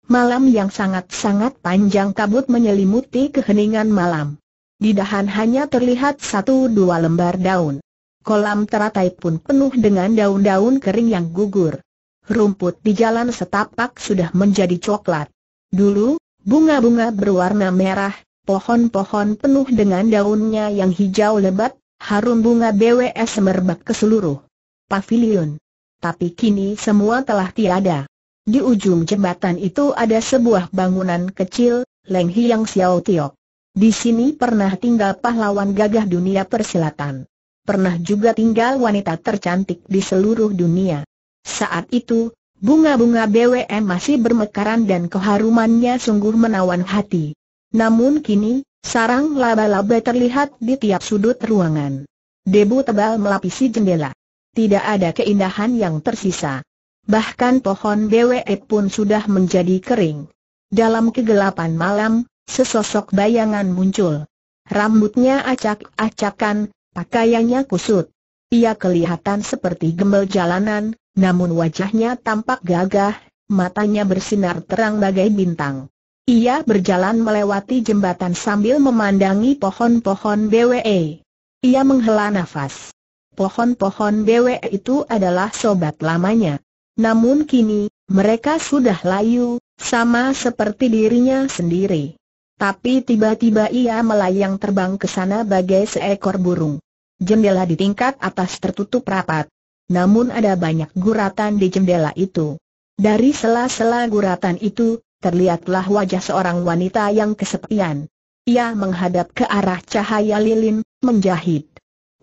Speaker 1: Malam yang sangat-sangat panjang kabut menyelimuti keheningan malam. Di dahan hanya terlihat satu dua lembar daun. Kolam teratai pun penuh dengan daun-daun kering yang gugur. Rumput di jalan setapak sudah menjadi coklat. Dulu, bunga-bunga berwarna merah, pohon-pohon penuh dengan daunnya yang hijau lebat, harum bunga BWS merbak ke seluruh pavilion. Tapi kini semua telah tiada. Di ujung jembatan itu ada sebuah bangunan kecil, Leng Hiang Xiao Tiok. Di sini pernah tinggal pahlawan gagah dunia persilatan. Pernah juga tinggal wanita tercantik di seluruh dunia. Saat itu, bunga-bunga BWM masih bermekaran dan keharumannya sungguh menawan hati. Namun kini, sarang laba-laba terlihat di tiap sudut ruangan. Debu tebal melapisi jendela. Tidak ada keindahan yang tersisa. Bahkan pohon BWM e pun sudah menjadi kering. Dalam kegelapan malam, sesosok bayangan muncul. Rambutnya acak-acakan, pakaiannya kusut. Ia kelihatan seperti gembel jalanan, namun wajahnya tampak gagah, matanya bersinar terang bagai bintang. Ia berjalan melewati jembatan sambil memandangi pohon-pohon BWE. Ia menghela nafas. Pohon-pohon BWE itu adalah sobat lamanya. Namun kini, mereka sudah layu, sama seperti dirinya sendiri. Tapi tiba-tiba ia melayang terbang ke sana bagai seekor burung. Jendela di tingkat atas tertutup rapat. Namun ada banyak guratan di jendela itu. Dari sela-sela guratan itu, terlihatlah wajah seorang wanita yang kesepian. Ia menghadap ke arah cahaya lilin, menjahit.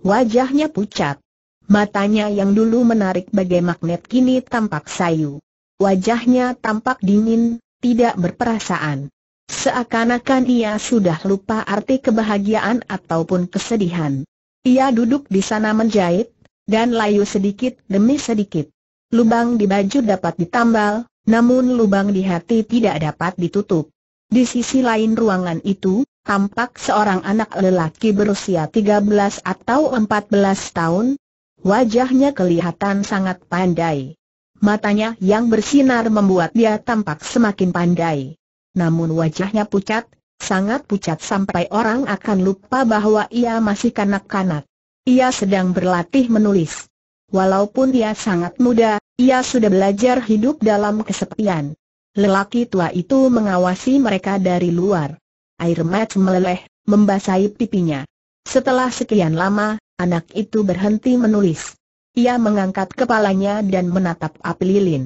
Speaker 1: Wajahnya pucat. Matanya yang dulu menarik bagai magnet kini tampak sayu. Wajahnya tampak dingin, tidak berperasaan. Seakan-akan ia sudah lupa arti kebahagiaan ataupun kesedihan. Ia duduk di sana menjahit, dan layu sedikit demi sedikit. Lubang di baju dapat ditambal, namun lubang di hati tidak dapat ditutup. Di sisi lain ruangan itu, tampak seorang anak lelaki berusia 13 atau 14 tahun. Wajahnya kelihatan sangat pandai. Matanya yang bersinar membuat dia tampak semakin pandai namun wajahnya pucat, sangat pucat sampai orang akan lupa bahwa ia masih kanak-kanak. Ia sedang berlatih menulis. Walaupun ia sangat muda, ia sudah belajar hidup dalam kesepian. Lelaki tua itu mengawasi mereka dari luar. Air mata meleleh, membasahi pipinya. Setelah sekian lama, anak itu berhenti menulis. Ia mengangkat kepalanya dan menatap api lilin.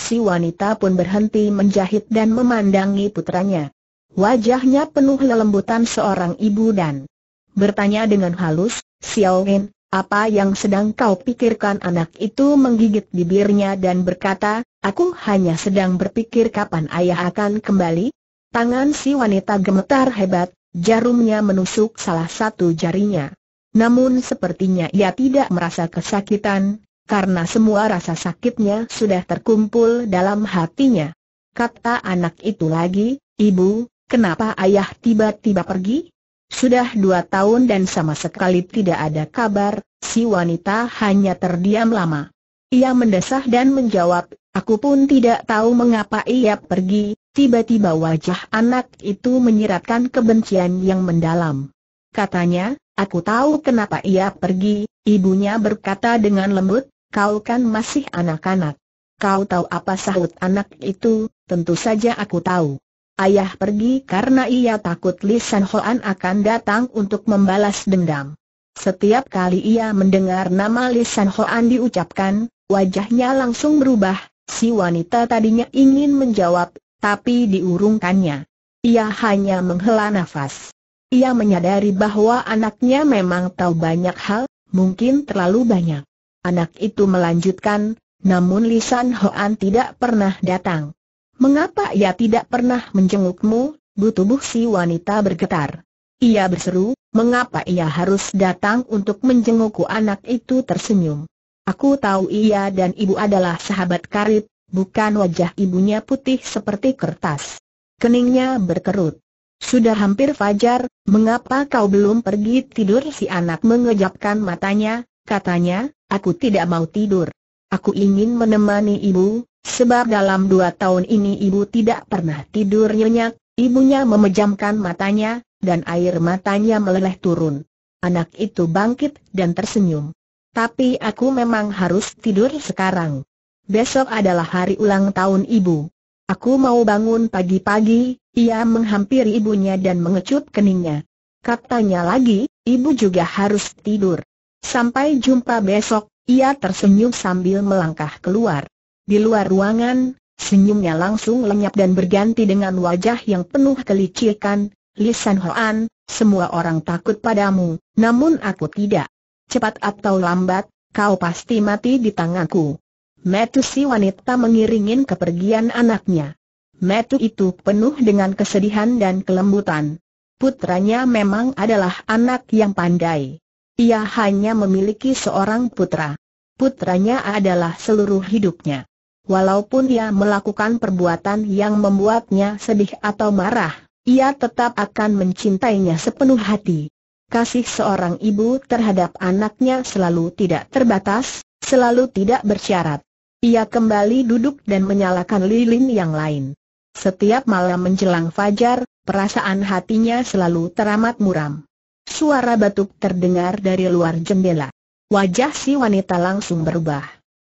Speaker 1: Si wanita pun berhenti menjahit dan memandangi putranya. Wajahnya penuh lelembutan seorang ibu dan bertanya dengan halus, Xiao Wen, apa yang sedang kau pikirkan anak itu menggigit bibirnya dan berkata, aku hanya sedang berpikir kapan ayah akan kembali? Tangan si wanita gemetar hebat, jarumnya menusuk salah satu jarinya. Namun sepertinya ia tidak merasa kesakitan, karena semua rasa sakitnya sudah terkumpul dalam hatinya. Kata anak itu lagi, Ibu, kenapa ayah tiba-tiba pergi? Sudah dua tahun dan sama sekali tidak ada kabar, si wanita hanya terdiam lama. Ia mendesah dan menjawab, aku pun tidak tahu mengapa ia pergi, tiba-tiba wajah anak itu menyiratkan kebencian yang mendalam. Katanya, aku tahu kenapa ia pergi, ibunya berkata dengan lembut, kau kan masih anak-anak. Kau tahu apa sahut anak itu, tentu saja aku tahu. Ayah pergi karena ia takut Li San Hoan akan datang untuk membalas dendam. Setiap kali ia mendengar nama Li San Hoan diucapkan, wajahnya langsung berubah, si wanita tadinya ingin menjawab, tapi diurungkannya. Ia hanya menghela nafas. Ia menyadari bahwa anaknya memang tahu banyak hal, mungkin terlalu banyak. Anak itu melanjutkan, namun Lisan Hoan tidak pernah datang. Mengapa ia tidak pernah menjengukmu? Bu tubuh si wanita bergetar. Ia berseru, mengapa ia harus datang untuk menjengukku anak itu tersenyum. Aku tahu ia dan ibu adalah sahabat karib, bukan wajah ibunya putih seperti kertas. Keningnya berkerut. Sudah hampir fajar, mengapa kau belum pergi tidur si anak mengejapkan matanya, katanya, Aku tidak mau tidur. Aku ingin menemani ibu, sebab dalam dua tahun ini ibu tidak pernah tidur nyenyak, ibunya memejamkan matanya, dan air matanya meleleh turun. Anak itu bangkit dan tersenyum. Tapi aku memang harus tidur sekarang. Besok adalah hari ulang tahun ibu. Aku mau bangun pagi-pagi, ia menghampiri ibunya dan mengecup keningnya. Katanya lagi, ibu juga harus tidur. Sampai jumpa besok, ia tersenyum sambil melangkah keluar. Di luar ruangan, senyumnya langsung lenyap dan berganti dengan wajah yang penuh kelicikan, Lisan Hoan, semua orang takut padamu, namun aku tidak. Cepat atau lambat, kau pasti mati di tanganku. Metu si wanita mengiringin kepergian anaknya. Metu itu penuh dengan kesedihan dan kelembutan. Putranya memang adalah anak yang pandai. Ia hanya memiliki seorang putra. Putranya adalah seluruh hidupnya. Walaupun ia melakukan perbuatan yang membuatnya sedih atau marah, ia tetap akan mencintainya sepenuh hati. Kasih seorang ibu terhadap anaknya selalu tidak terbatas, selalu tidak bersyarat. Ia kembali duduk dan menyalakan lilin yang lain. Setiap malam menjelang fajar, perasaan hatinya selalu teramat muram. Suara batuk terdengar dari luar jendela. Wajah si wanita langsung berubah.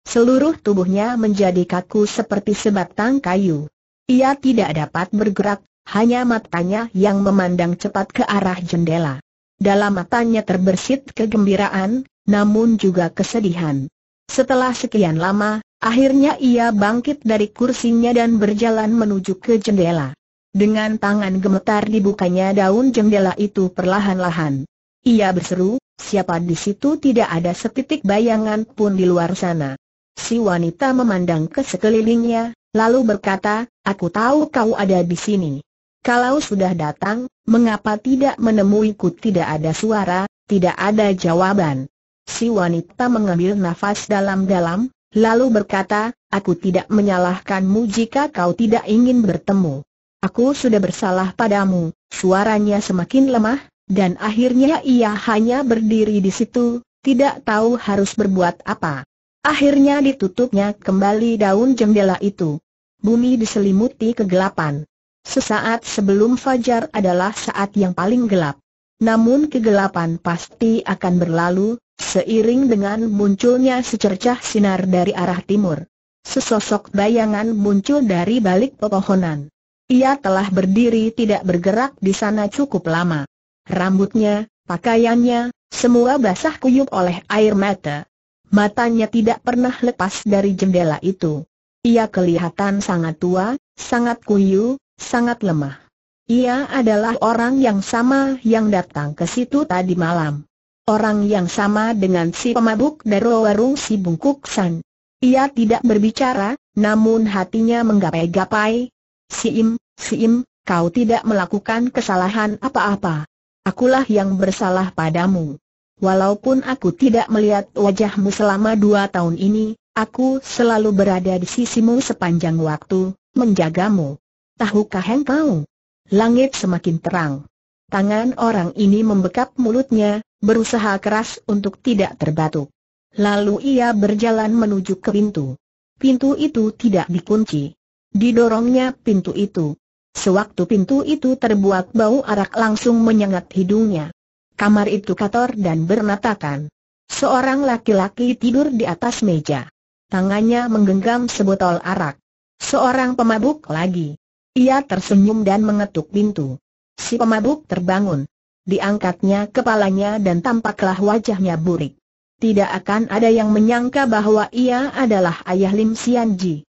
Speaker 1: Seluruh tubuhnya menjadi kaku seperti sebatang kayu. Ia tidak dapat bergerak, hanya matanya yang memandang cepat ke arah jendela. Dalam matanya terbersit kegembiraan, namun juga kesedihan. Setelah sekian lama, akhirnya ia bangkit dari kursinya dan berjalan menuju ke jendela. Dengan tangan gemetar dibukanya daun jendela itu perlahan-lahan. Ia berseru, siapa di situ tidak ada setitik bayangan pun di luar sana. Si wanita memandang ke sekelilingnya, lalu berkata, aku tahu kau ada di sini. Kalau sudah datang, mengapa tidak menemuiku tidak ada suara, tidak ada jawaban. Si wanita mengambil nafas dalam-dalam, lalu berkata, aku tidak menyalahkanmu jika kau tidak ingin bertemu. Aku sudah bersalah padamu, suaranya semakin lemah, dan akhirnya ia hanya berdiri di situ, tidak tahu harus berbuat apa. Akhirnya ditutupnya kembali daun jendela itu. Bumi diselimuti kegelapan. Sesaat sebelum fajar adalah saat yang paling gelap. Namun kegelapan pasti akan berlalu, seiring dengan munculnya secercah sinar dari arah timur. Sesosok bayangan muncul dari balik pepohonan. Ia telah berdiri tidak bergerak di sana cukup lama. Rambutnya, pakaiannya, semua basah kuyup oleh air mata. Matanya tidak pernah lepas dari jendela itu. Ia kelihatan sangat tua, sangat kuyu, sangat lemah. Ia adalah orang yang sama yang datang ke situ tadi malam. Orang yang sama dengan si pemabuk dari warung si Bungkuk San. Ia tidak berbicara, namun hatinya menggapai-gapai, Siim, Siim, kau tidak melakukan kesalahan apa-apa. Akulah yang bersalah padamu. Walaupun aku tidak melihat wajahmu selama dua tahun ini, aku selalu berada di sisimu sepanjang waktu, menjagamu. Tahukah engkau? Langit semakin terang. Tangan orang ini membekap mulutnya, berusaha keras untuk tidak terbatuk. Lalu ia berjalan menuju ke pintu. Pintu itu tidak dikunci. Didorongnya pintu itu. Sewaktu pintu itu terbuat bau arak langsung menyengat hidungnya. Kamar itu kotor dan bernatakan. Seorang laki-laki tidur di atas meja. Tangannya menggenggam sebotol arak. Seorang pemabuk lagi. Ia tersenyum dan mengetuk pintu. Si pemabuk terbangun. Diangkatnya kepalanya dan tampaklah wajahnya burik. Tidak akan ada yang menyangka bahwa ia adalah ayah Lim Ji.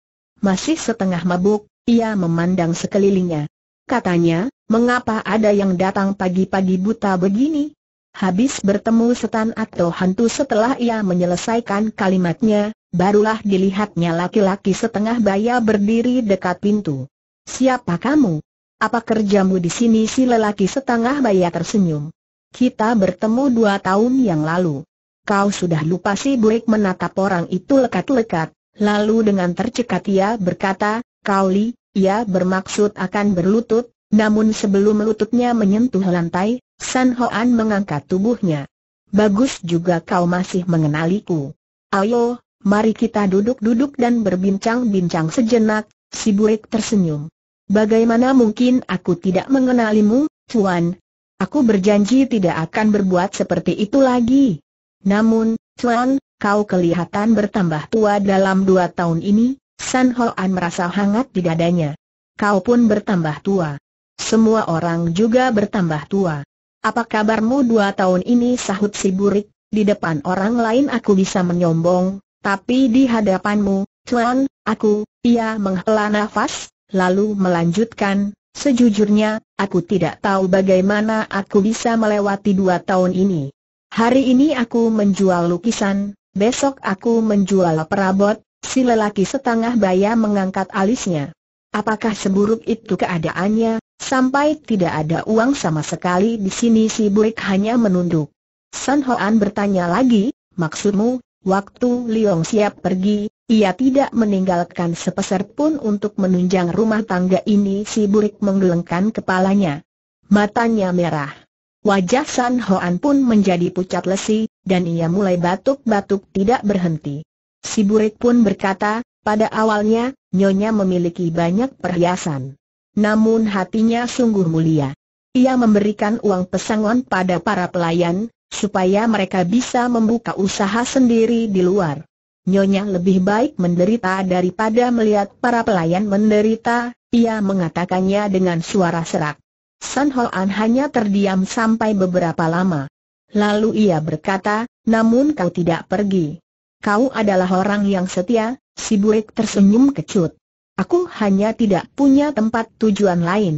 Speaker 1: Masih setengah mabuk, ia memandang sekelilingnya. Katanya, mengapa ada yang datang pagi-pagi buta begini? Habis bertemu setan atau hantu setelah ia menyelesaikan kalimatnya, barulah dilihatnya laki-laki setengah baya berdiri dekat pintu. Siapa kamu? Apa kerjamu di sini si lelaki setengah baya tersenyum. Kita bertemu dua tahun yang lalu. Kau sudah lupa si Buik menatap orang itu lekat-lekat, Lalu dengan tercekat ia berkata, Kauli, ia bermaksud akan berlutut, namun sebelum lututnya menyentuh lantai, San Hoan mengangkat tubuhnya. Bagus juga kau masih mengenaliku. Ayo, mari kita duduk-duduk dan berbincang-bincang sejenak, si Buek tersenyum. Bagaimana mungkin aku tidak mengenalimu, Tuan? Aku berjanji tidak akan berbuat seperti itu lagi. Namun, Tuan, kau kelihatan bertambah tua dalam dua tahun ini, San An merasa hangat di dadanya. Kau pun bertambah tua. Semua orang juga bertambah tua. Apa kabarmu dua tahun ini sahut si burik, di depan orang lain aku bisa menyombong, tapi di hadapanmu, Tuan, aku, ia menghela nafas, lalu melanjutkan, sejujurnya, aku tidak tahu bagaimana aku bisa melewati dua tahun ini. Hari ini aku menjual lukisan, Besok aku menjual perabot, si lelaki setengah baya mengangkat alisnya. Apakah seburuk itu keadaannya, sampai tidak ada uang sama sekali di sini si Buik hanya menunduk. San Hoan bertanya lagi, maksudmu, waktu Liong siap pergi, ia tidak meninggalkan sepeser pun untuk menunjang rumah tangga ini si buik menggelengkan kepalanya. Matanya merah. Wajah San Hoan pun menjadi pucat lesi, dan ia mulai batuk-batuk tidak berhenti. Si burik pun berkata, pada awalnya, Nyonya memiliki banyak perhiasan. Namun hatinya sungguh mulia. Ia memberikan uang pesangon pada para pelayan, supaya mereka bisa membuka usaha sendiri di luar. Nyonya lebih baik menderita daripada melihat para pelayan menderita, ia mengatakannya dengan suara serak. San Hoan hanya terdiam sampai beberapa lama. Lalu ia berkata, namun kau tidak pergi. Kau adalah orang yang setia, si buek tersenyum kecut. Aku hanya tidak punya tempat tujuan lain.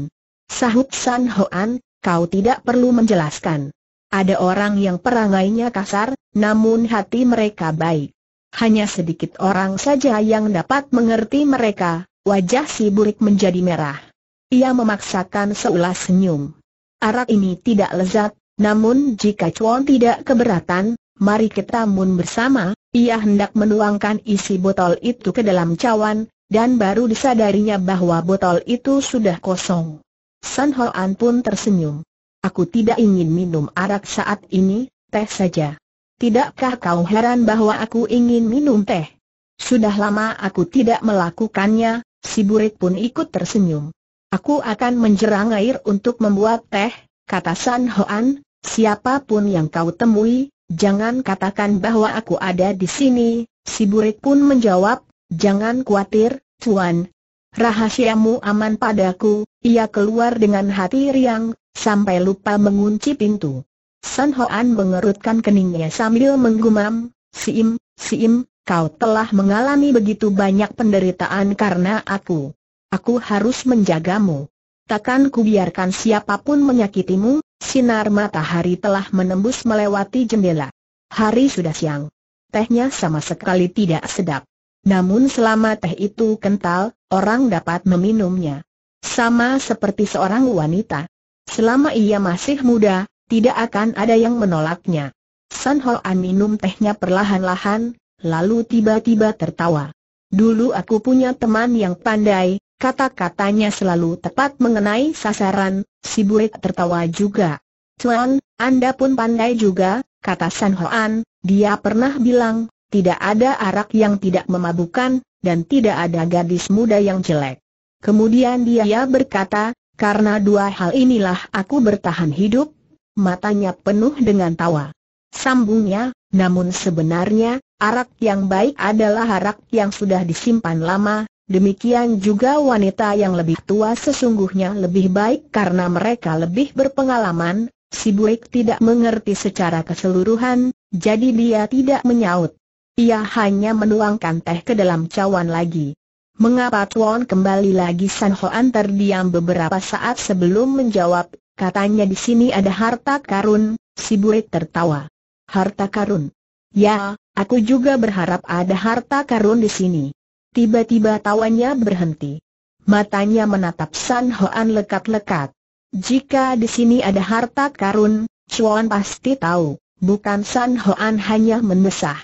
Speaker 1: Sahut San Hoan, kau tidak perlu menjelaskan. Ada orang yang perangainya kasar, namun hati mereka baik. Hanya sedikit orang saja yang dapat mengerti mereka, wajah si burik menjadi merah. Ia memaksakan seulas senyum. Arak ini tidak lezat, namun jika Chuan tidak keberatan, mari kita mun bersama, ia hendak menuangkan isi botol itu ke dalam cawan, dan baru disadarinya bahwa botol itu sudah kosong. San Hoan pun tersenyum. Aku tidak ingin minum arak saat ini, teh saja. Tidakkah kau heran bahwa aku ingin minum teh? Sudah lama aku tidak melakukannya, si burit pun ikut tersenyum. Aku akan menjerang air untuk membuat teh, kata San Hoan, siapapun yang kau temui, jangan katakan bahwa aku ada di sini, si burik pun menjawab, jangan khawatir, Tuan. Rahasiamu aman padaku, ia keluar dengan hati riang, sampai lupa mengunci pintu. San Hoan mengerutkan keningnya sambil menggumam, Siim, Siim, kau telah mengalami begitu banyak penderitaan karena aku. Aku harus menjagamu. Takkan kubiarkan siapapun menyakitimu, sinar matahari telah menembus melewati jendela. Hari sudah siang. Tehnya sama sekali tidak sedap. Namun selama teh itu kental, orang dapat meminumnya. Sama seperti seorang wanita. Selama ia masih muda, tidak akan ada yang menolaknya. San Hoan minum tehnya perlahan-lahan, lalu tiba-tiba tertawa. Dulu aku punya teman yang pandai, Kata-katanya selalu tepat mengenai sasaran, si bule tertawa juga. Cuan, Anda pun pandai juga, kata San Hoan, dia pernah bilang, tidak ada arak yang tidak memabukan, dan tidak ada gadis muda yang jelek. Kemudian dia berkata, karena dua hal inilah aku bertahan hidup, matanya penuh dengan tawa. Sambungnya, namun sebenarnya, arak yang baik adalah arak yang sudah disimpan lama, Demikian juga wanita yang lebih tua sesungguhnya lebih baik karena mereka lebih berpengalaman, si buik tidak mengerti secara keseluruhan, jadi dia tidak menyaut. Ia hanya menuangkan teh ke dalam cawan lagi. Mengapa Tuan kembali lagi San Hoan terdiam beberapa saat sebelum menjawab, katanya di sini ada harta karun, si buik tertawa. Harta karun? Ya, aku juga berharap ada harta karun di sini. Tiba-tiba tawanya berhenti. Matanya menatap San Hoan lekat-lekat. Jika di sini ada harta karun, Chuan pasti tahu, bukan San Hoan hanya mendesah.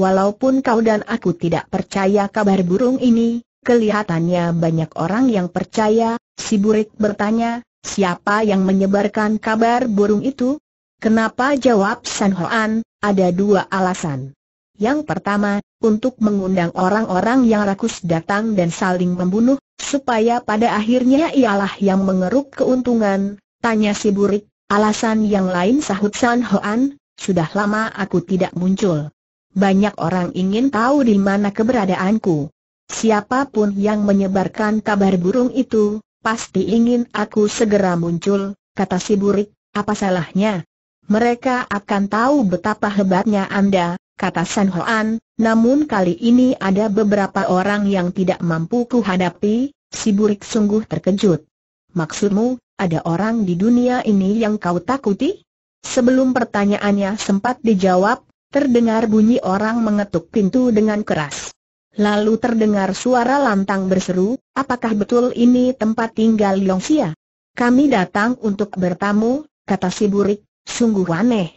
Speaker 1: Walaupun kau dan aku tidak percaya kabar burung ini, kelihatannya banyak orang yang percaya, si burik bertanya, siapa yang menyebarkan kabar burung itu? Kenapa jawab San Hoan, ada dua alasan. Yang pertama, untuk mengundang orang-orang yang rakus datang dan saling membunuh, supaya pada akhirnya ialah yang mengeruk keuntungan, tanya si burik, alasan yang lain sahut San Hoan, sudah lama aku tidak muncul. Banyak orang ingin tahu di mana keberadaanku. Siapapun yang menyebarkan kabar burung itu, pasti ingin aku segera muncul, kata si burik, apa salahnya? Mereka akan tahu betapa hebatnya Anda, kata San Hoan, namun kali ini ada beberapa orang yang tidak mampu kuhadapi, si burik sungguh terkejut. Maksudmu, ada orang di dunia ini yang kau takuti? Sebelum pertanyaannya sempat dijawab, terdengar bunyi orang mengetuk pintu dengan keras. Lalu terdengar suara lantang berseru, apakah betul ini tempat tinggal Yongsia? Kami datang untuk bertamu, kata si burik, sungguh aneh,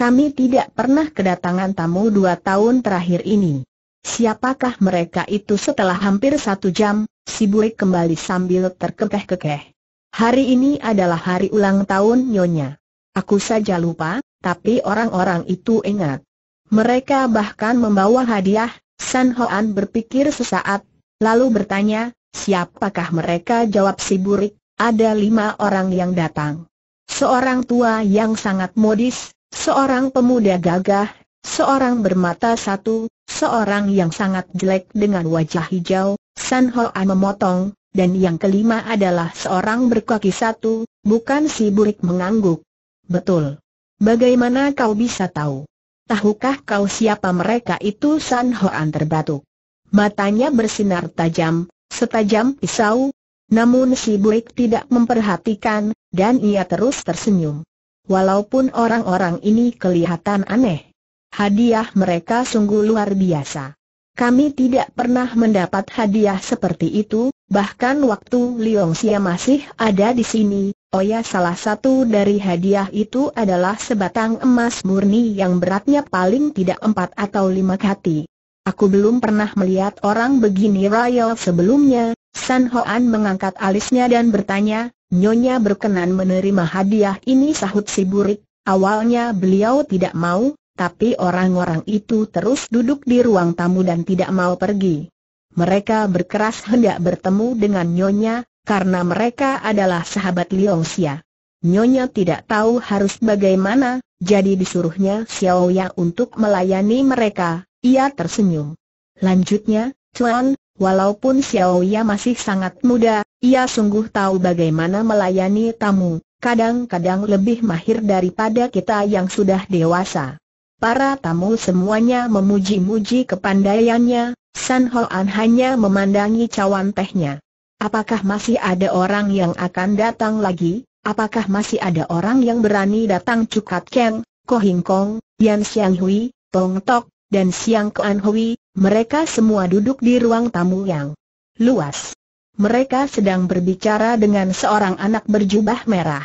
Speaker 1: kami tidak pernah kedatangan tamu dua tahun terakhir ini. Siapakah mereka itu setelah hampir satu jam, si Burik kembali sambil terkekeh-kekeh. Hari ini adalah hari ulang tahun Nyonya. Aku saja lupa, tapi orang-orang itu ingat. Mereka bahkan membawa hadiah, San Hoan berpikir sesaat, lalu bertanya, siapakah mereka jawab si Burik, ada lima orang yang datang. Seorang tua yang sangat modis, Seorang pemuda gagah, seorang bermata satu, seorang yang sangat jelek dengan wajah hijau, San Hoa memotong, dan yang kelima adalah seorang berkaki satu, bukan si burik mengangguk. Betul. Bagaimana kau bisa tahu? Tahukah kau siapa mereka itu San Hoan terbatuk. Matanya bersinar tajam, setajam pisau, namun si burik tidak memperhatikan, dan ia terus tersenyum walaupun orang-orang ini kelihatan aneh. Hadiah mereka sungguh luar biasa. Kami tidak pernah mendapat hadiah seperti itu, bahkan waktu Liong Xia masih ada di sini, oh ya salah satu dari hadiah itu adalah sebatang emas murni yang beratnya paling tidak empat atau lima kati. Aku belum pernah melihat orang begini royal sebelumnya, San Hoan mengangkat alisnya dan bertanya, Nyonya berkenan menerima hadiah ini sahut si burik, awalnya beliau tidak mau, tapi orang-orang itu terus duduk di ruang tamu dan tidak mau pergi. Mereka berkeras hendak bertemu dengan Nyonya, karena mereka adalah sahabat Xia. Nyonya tidak tahu harus bagaimana, jadi disuruhnya Xiao Ya untuk melayani mereka, ia tersenyum. Lanjutnya, Chuan. Walaupun Xiao Ya masih sangat muda, ia sungguh tahu bagaimana melayani tamu, kadang-kadang lebih mahir daripada kita yang sudah dewasa. Para tamu semuanya memuji-muji kepandaiannya, San An hanya memandangi cawan tehnya. Apakah masih ada orang yang akan datang lagi? Apakah masih ada orang yang berani datang Cukat Keng, Ko Hing Kong, Yan Xiang Hui, Tong Tok, dan Siang Kuan Hui? Mereka semua duduk di ruang tamu yang luas. Mereka sedang berbicara dengan seorang anak berjubah merah.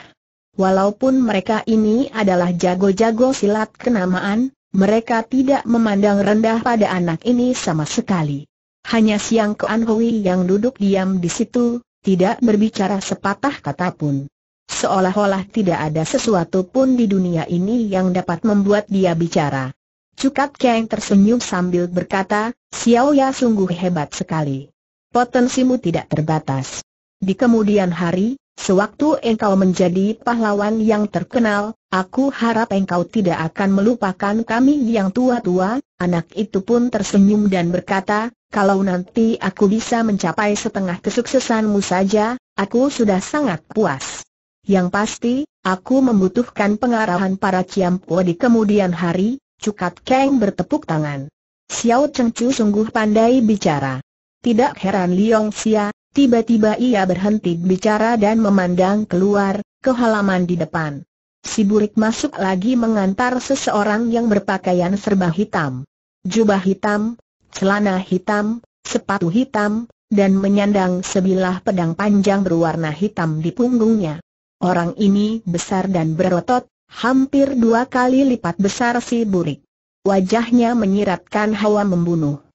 Speaker 1: Walaupun mereka ini adalah jago-jago silat kenamaan, mereka tidak memandang rendah pada anak ini sama sekali. Hanya Siang ke Hui yang duduk diam di situ, tidak berbicara sepatah kata pun. Seolah-olah tidak ada sesuatu pun di dunia ini yang dapat membuat dia bicara. Cukat Kiang tersenyum sambil berkata, Xiao Ya sungguh hebat sekali. Potensimu tidak terbatas. Di kemudian hari, sewaktu engkau menjadi pahlawan yang terkenal, aku harap engkau tidak akan melupakan kami yang tua-tua, anak itu pun tersenyum dan berkata, kalau nanti aku bisa mencapai setengah kesuksesanmu saja, aku sudah sangat puas. Yang pasti, aku membutuhkan pengarahan para Ciampo di kemudian hari, Cukat Kang bertepuk tangan. Xiao Chengcu sungguh pandai bicara. Tidak heran Liong Xia, tiba-tiba ia berhenti bicara dan memandang keluar, ke halaman di depan. Si burik masuk lagi mengantar seseorang yang berpakaian serba hitam. Jubah hitam, celana hitam, sepatu hitam, dan menyandang sebilah pedang panjang berwarna hitam di punggungnya. Orang ini besar dan berotot, Hampir dua kali lipat besar si burik. Wajahnya menyiratkan hawa membunuh.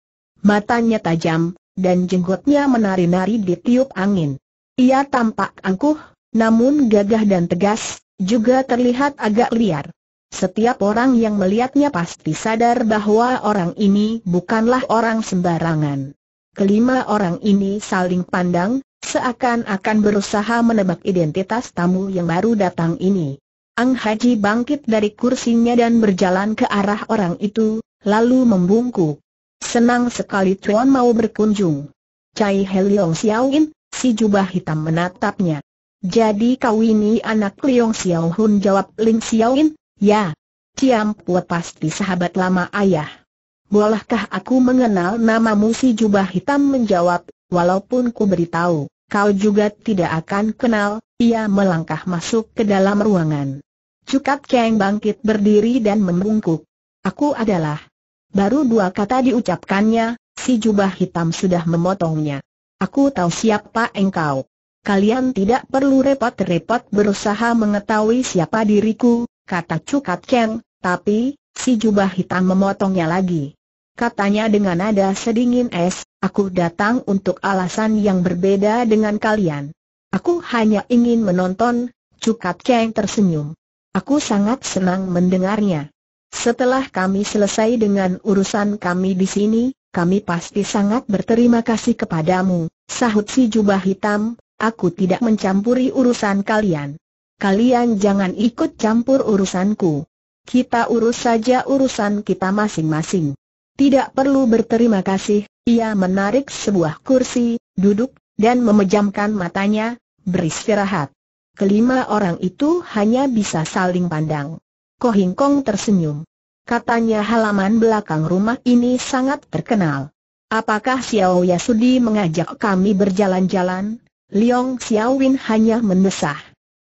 Speaker 1: Matanya tajam, dan jenggotnya menari-nari di tiup angin. Ia tampak angkuh, namun gagah dan tegas, juga terlihat agak liar. Setiap orang yang melihatnya pasti sadar bahwa orang ini bukanlah orang sembarangan. Kelima orang ini saling pandang, seakan-akan berusaha menebak identitas tamu yang baru datang ini. Ang Haji bangkit dari kursinya dan berjalan ke arah orang itu, lalu membungkuk. Senang sekali Tuan mau berkunjung. Cai Heliong Xiaoin, si jubah hitam menatapnya. Jadi kau ini anak Liong Xiao jawab Ling Xiaoin, ya. Ciam Pua pasti sahabat lama ayah. Bolehkah aku mengenal namamu si jubah hitam menjawab, walaupun ku beritahu, kau juga tidak akan kenal, ia melangkah masuk ke dalam ruangan. Cukat Kang bangkit berdiri dan membungkuk. Aku adalah. Baru dua kata diucapkannya, si jubah hitam sudah memotongnya. Aku tahu siapa engkau. Kalian tidak perlu repot-repot berusaha mengetahui siapa diriku, kata Cukat Kang, tapi, si jubah hitam memotongnya lagi. Katanya dengan nada sedingin es, aku datang untuk alasan yang berbeda dengan kalian. Aku hanya ingin menonton, Cukat Kang tersenyum. Aku sangat senang mendengarnya. Setelah kami selesai dengan urusan kami di sini, kami pasti sangat berterima kasih kepadamu, sahut si jubah hitam, aku tidak mencampuri urusan kalian. Kalian jangan ikut campur urusanku. Kita urus saja urusan kita masing-masing. Tidak perlu berterima kasih, ia menarik sebuah kursi, duduk, dan memejamkan matanya, beristirahat kelima orang itu hanya bisa saling pandang. Ko Kong tersenyum. Katanya halaman belakang rumah ini sangat terkenal. Apakah Xiao Yasudi mengajak kami berjalan-jalan? Liong Xiaowin hanya mendesah.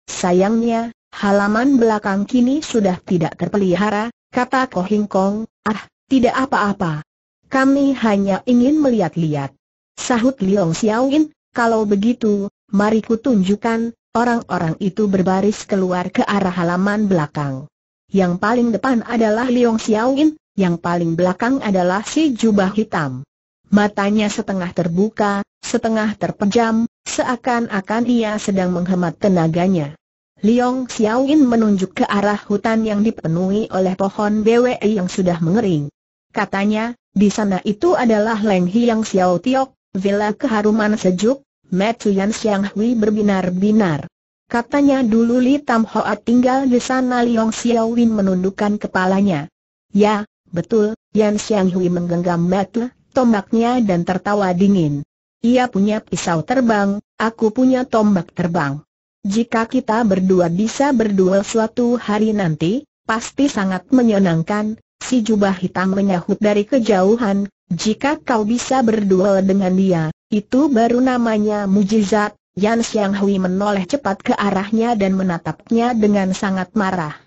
Speaker 1: Sayangnya, halaman belakang kini sudah tidak terpelihara, kata Ko Kong. ah, tidak apa-apa. Kami hanya ingin melihat-lihat. Sahut Liong Xiaowin, kalau begitu, mari kutunjukkan, Orang-orang itu berbaris keluar ke arah halaman belakang. Yang paling depan adalah Liong Xiaoin, yang paling belakang adalah si jubah hitam. Matanya setengah terbuka, setengah terpejam, seakan-akan ia sedang menghemat tenaganya. Liong Xiaoin menunjuk ke arah hutan yang dipenuhi oleh pohon BWE yang sudah mengering. Katanya, di sana itu adalah Leng Hiang Xiao Tiok, villa keharuman sejuk, Matthew Xiang Hui berbinar-binar. Katanya dulu Li Tam Hoa tinggal di sana Liong Xiao Win menundukkan kepalanya. Ya, betul, Yan Xiang Hui menggenggam Matthew, tombaknya dan tertawa dingin. Ia punya pisau terbang, aku punya tombak terbang. Jika kita berdua bisa berduel suatu hari nanti, pasti sangat menyenangkan, si jubah hitam menyahut dari kejauhan, jika kau bisa berduel dengan dia, itu baru namanya mujizat, Yan Xiang Hui menoleh cepat ke arahnya dan menatapnya dengan sangat marah.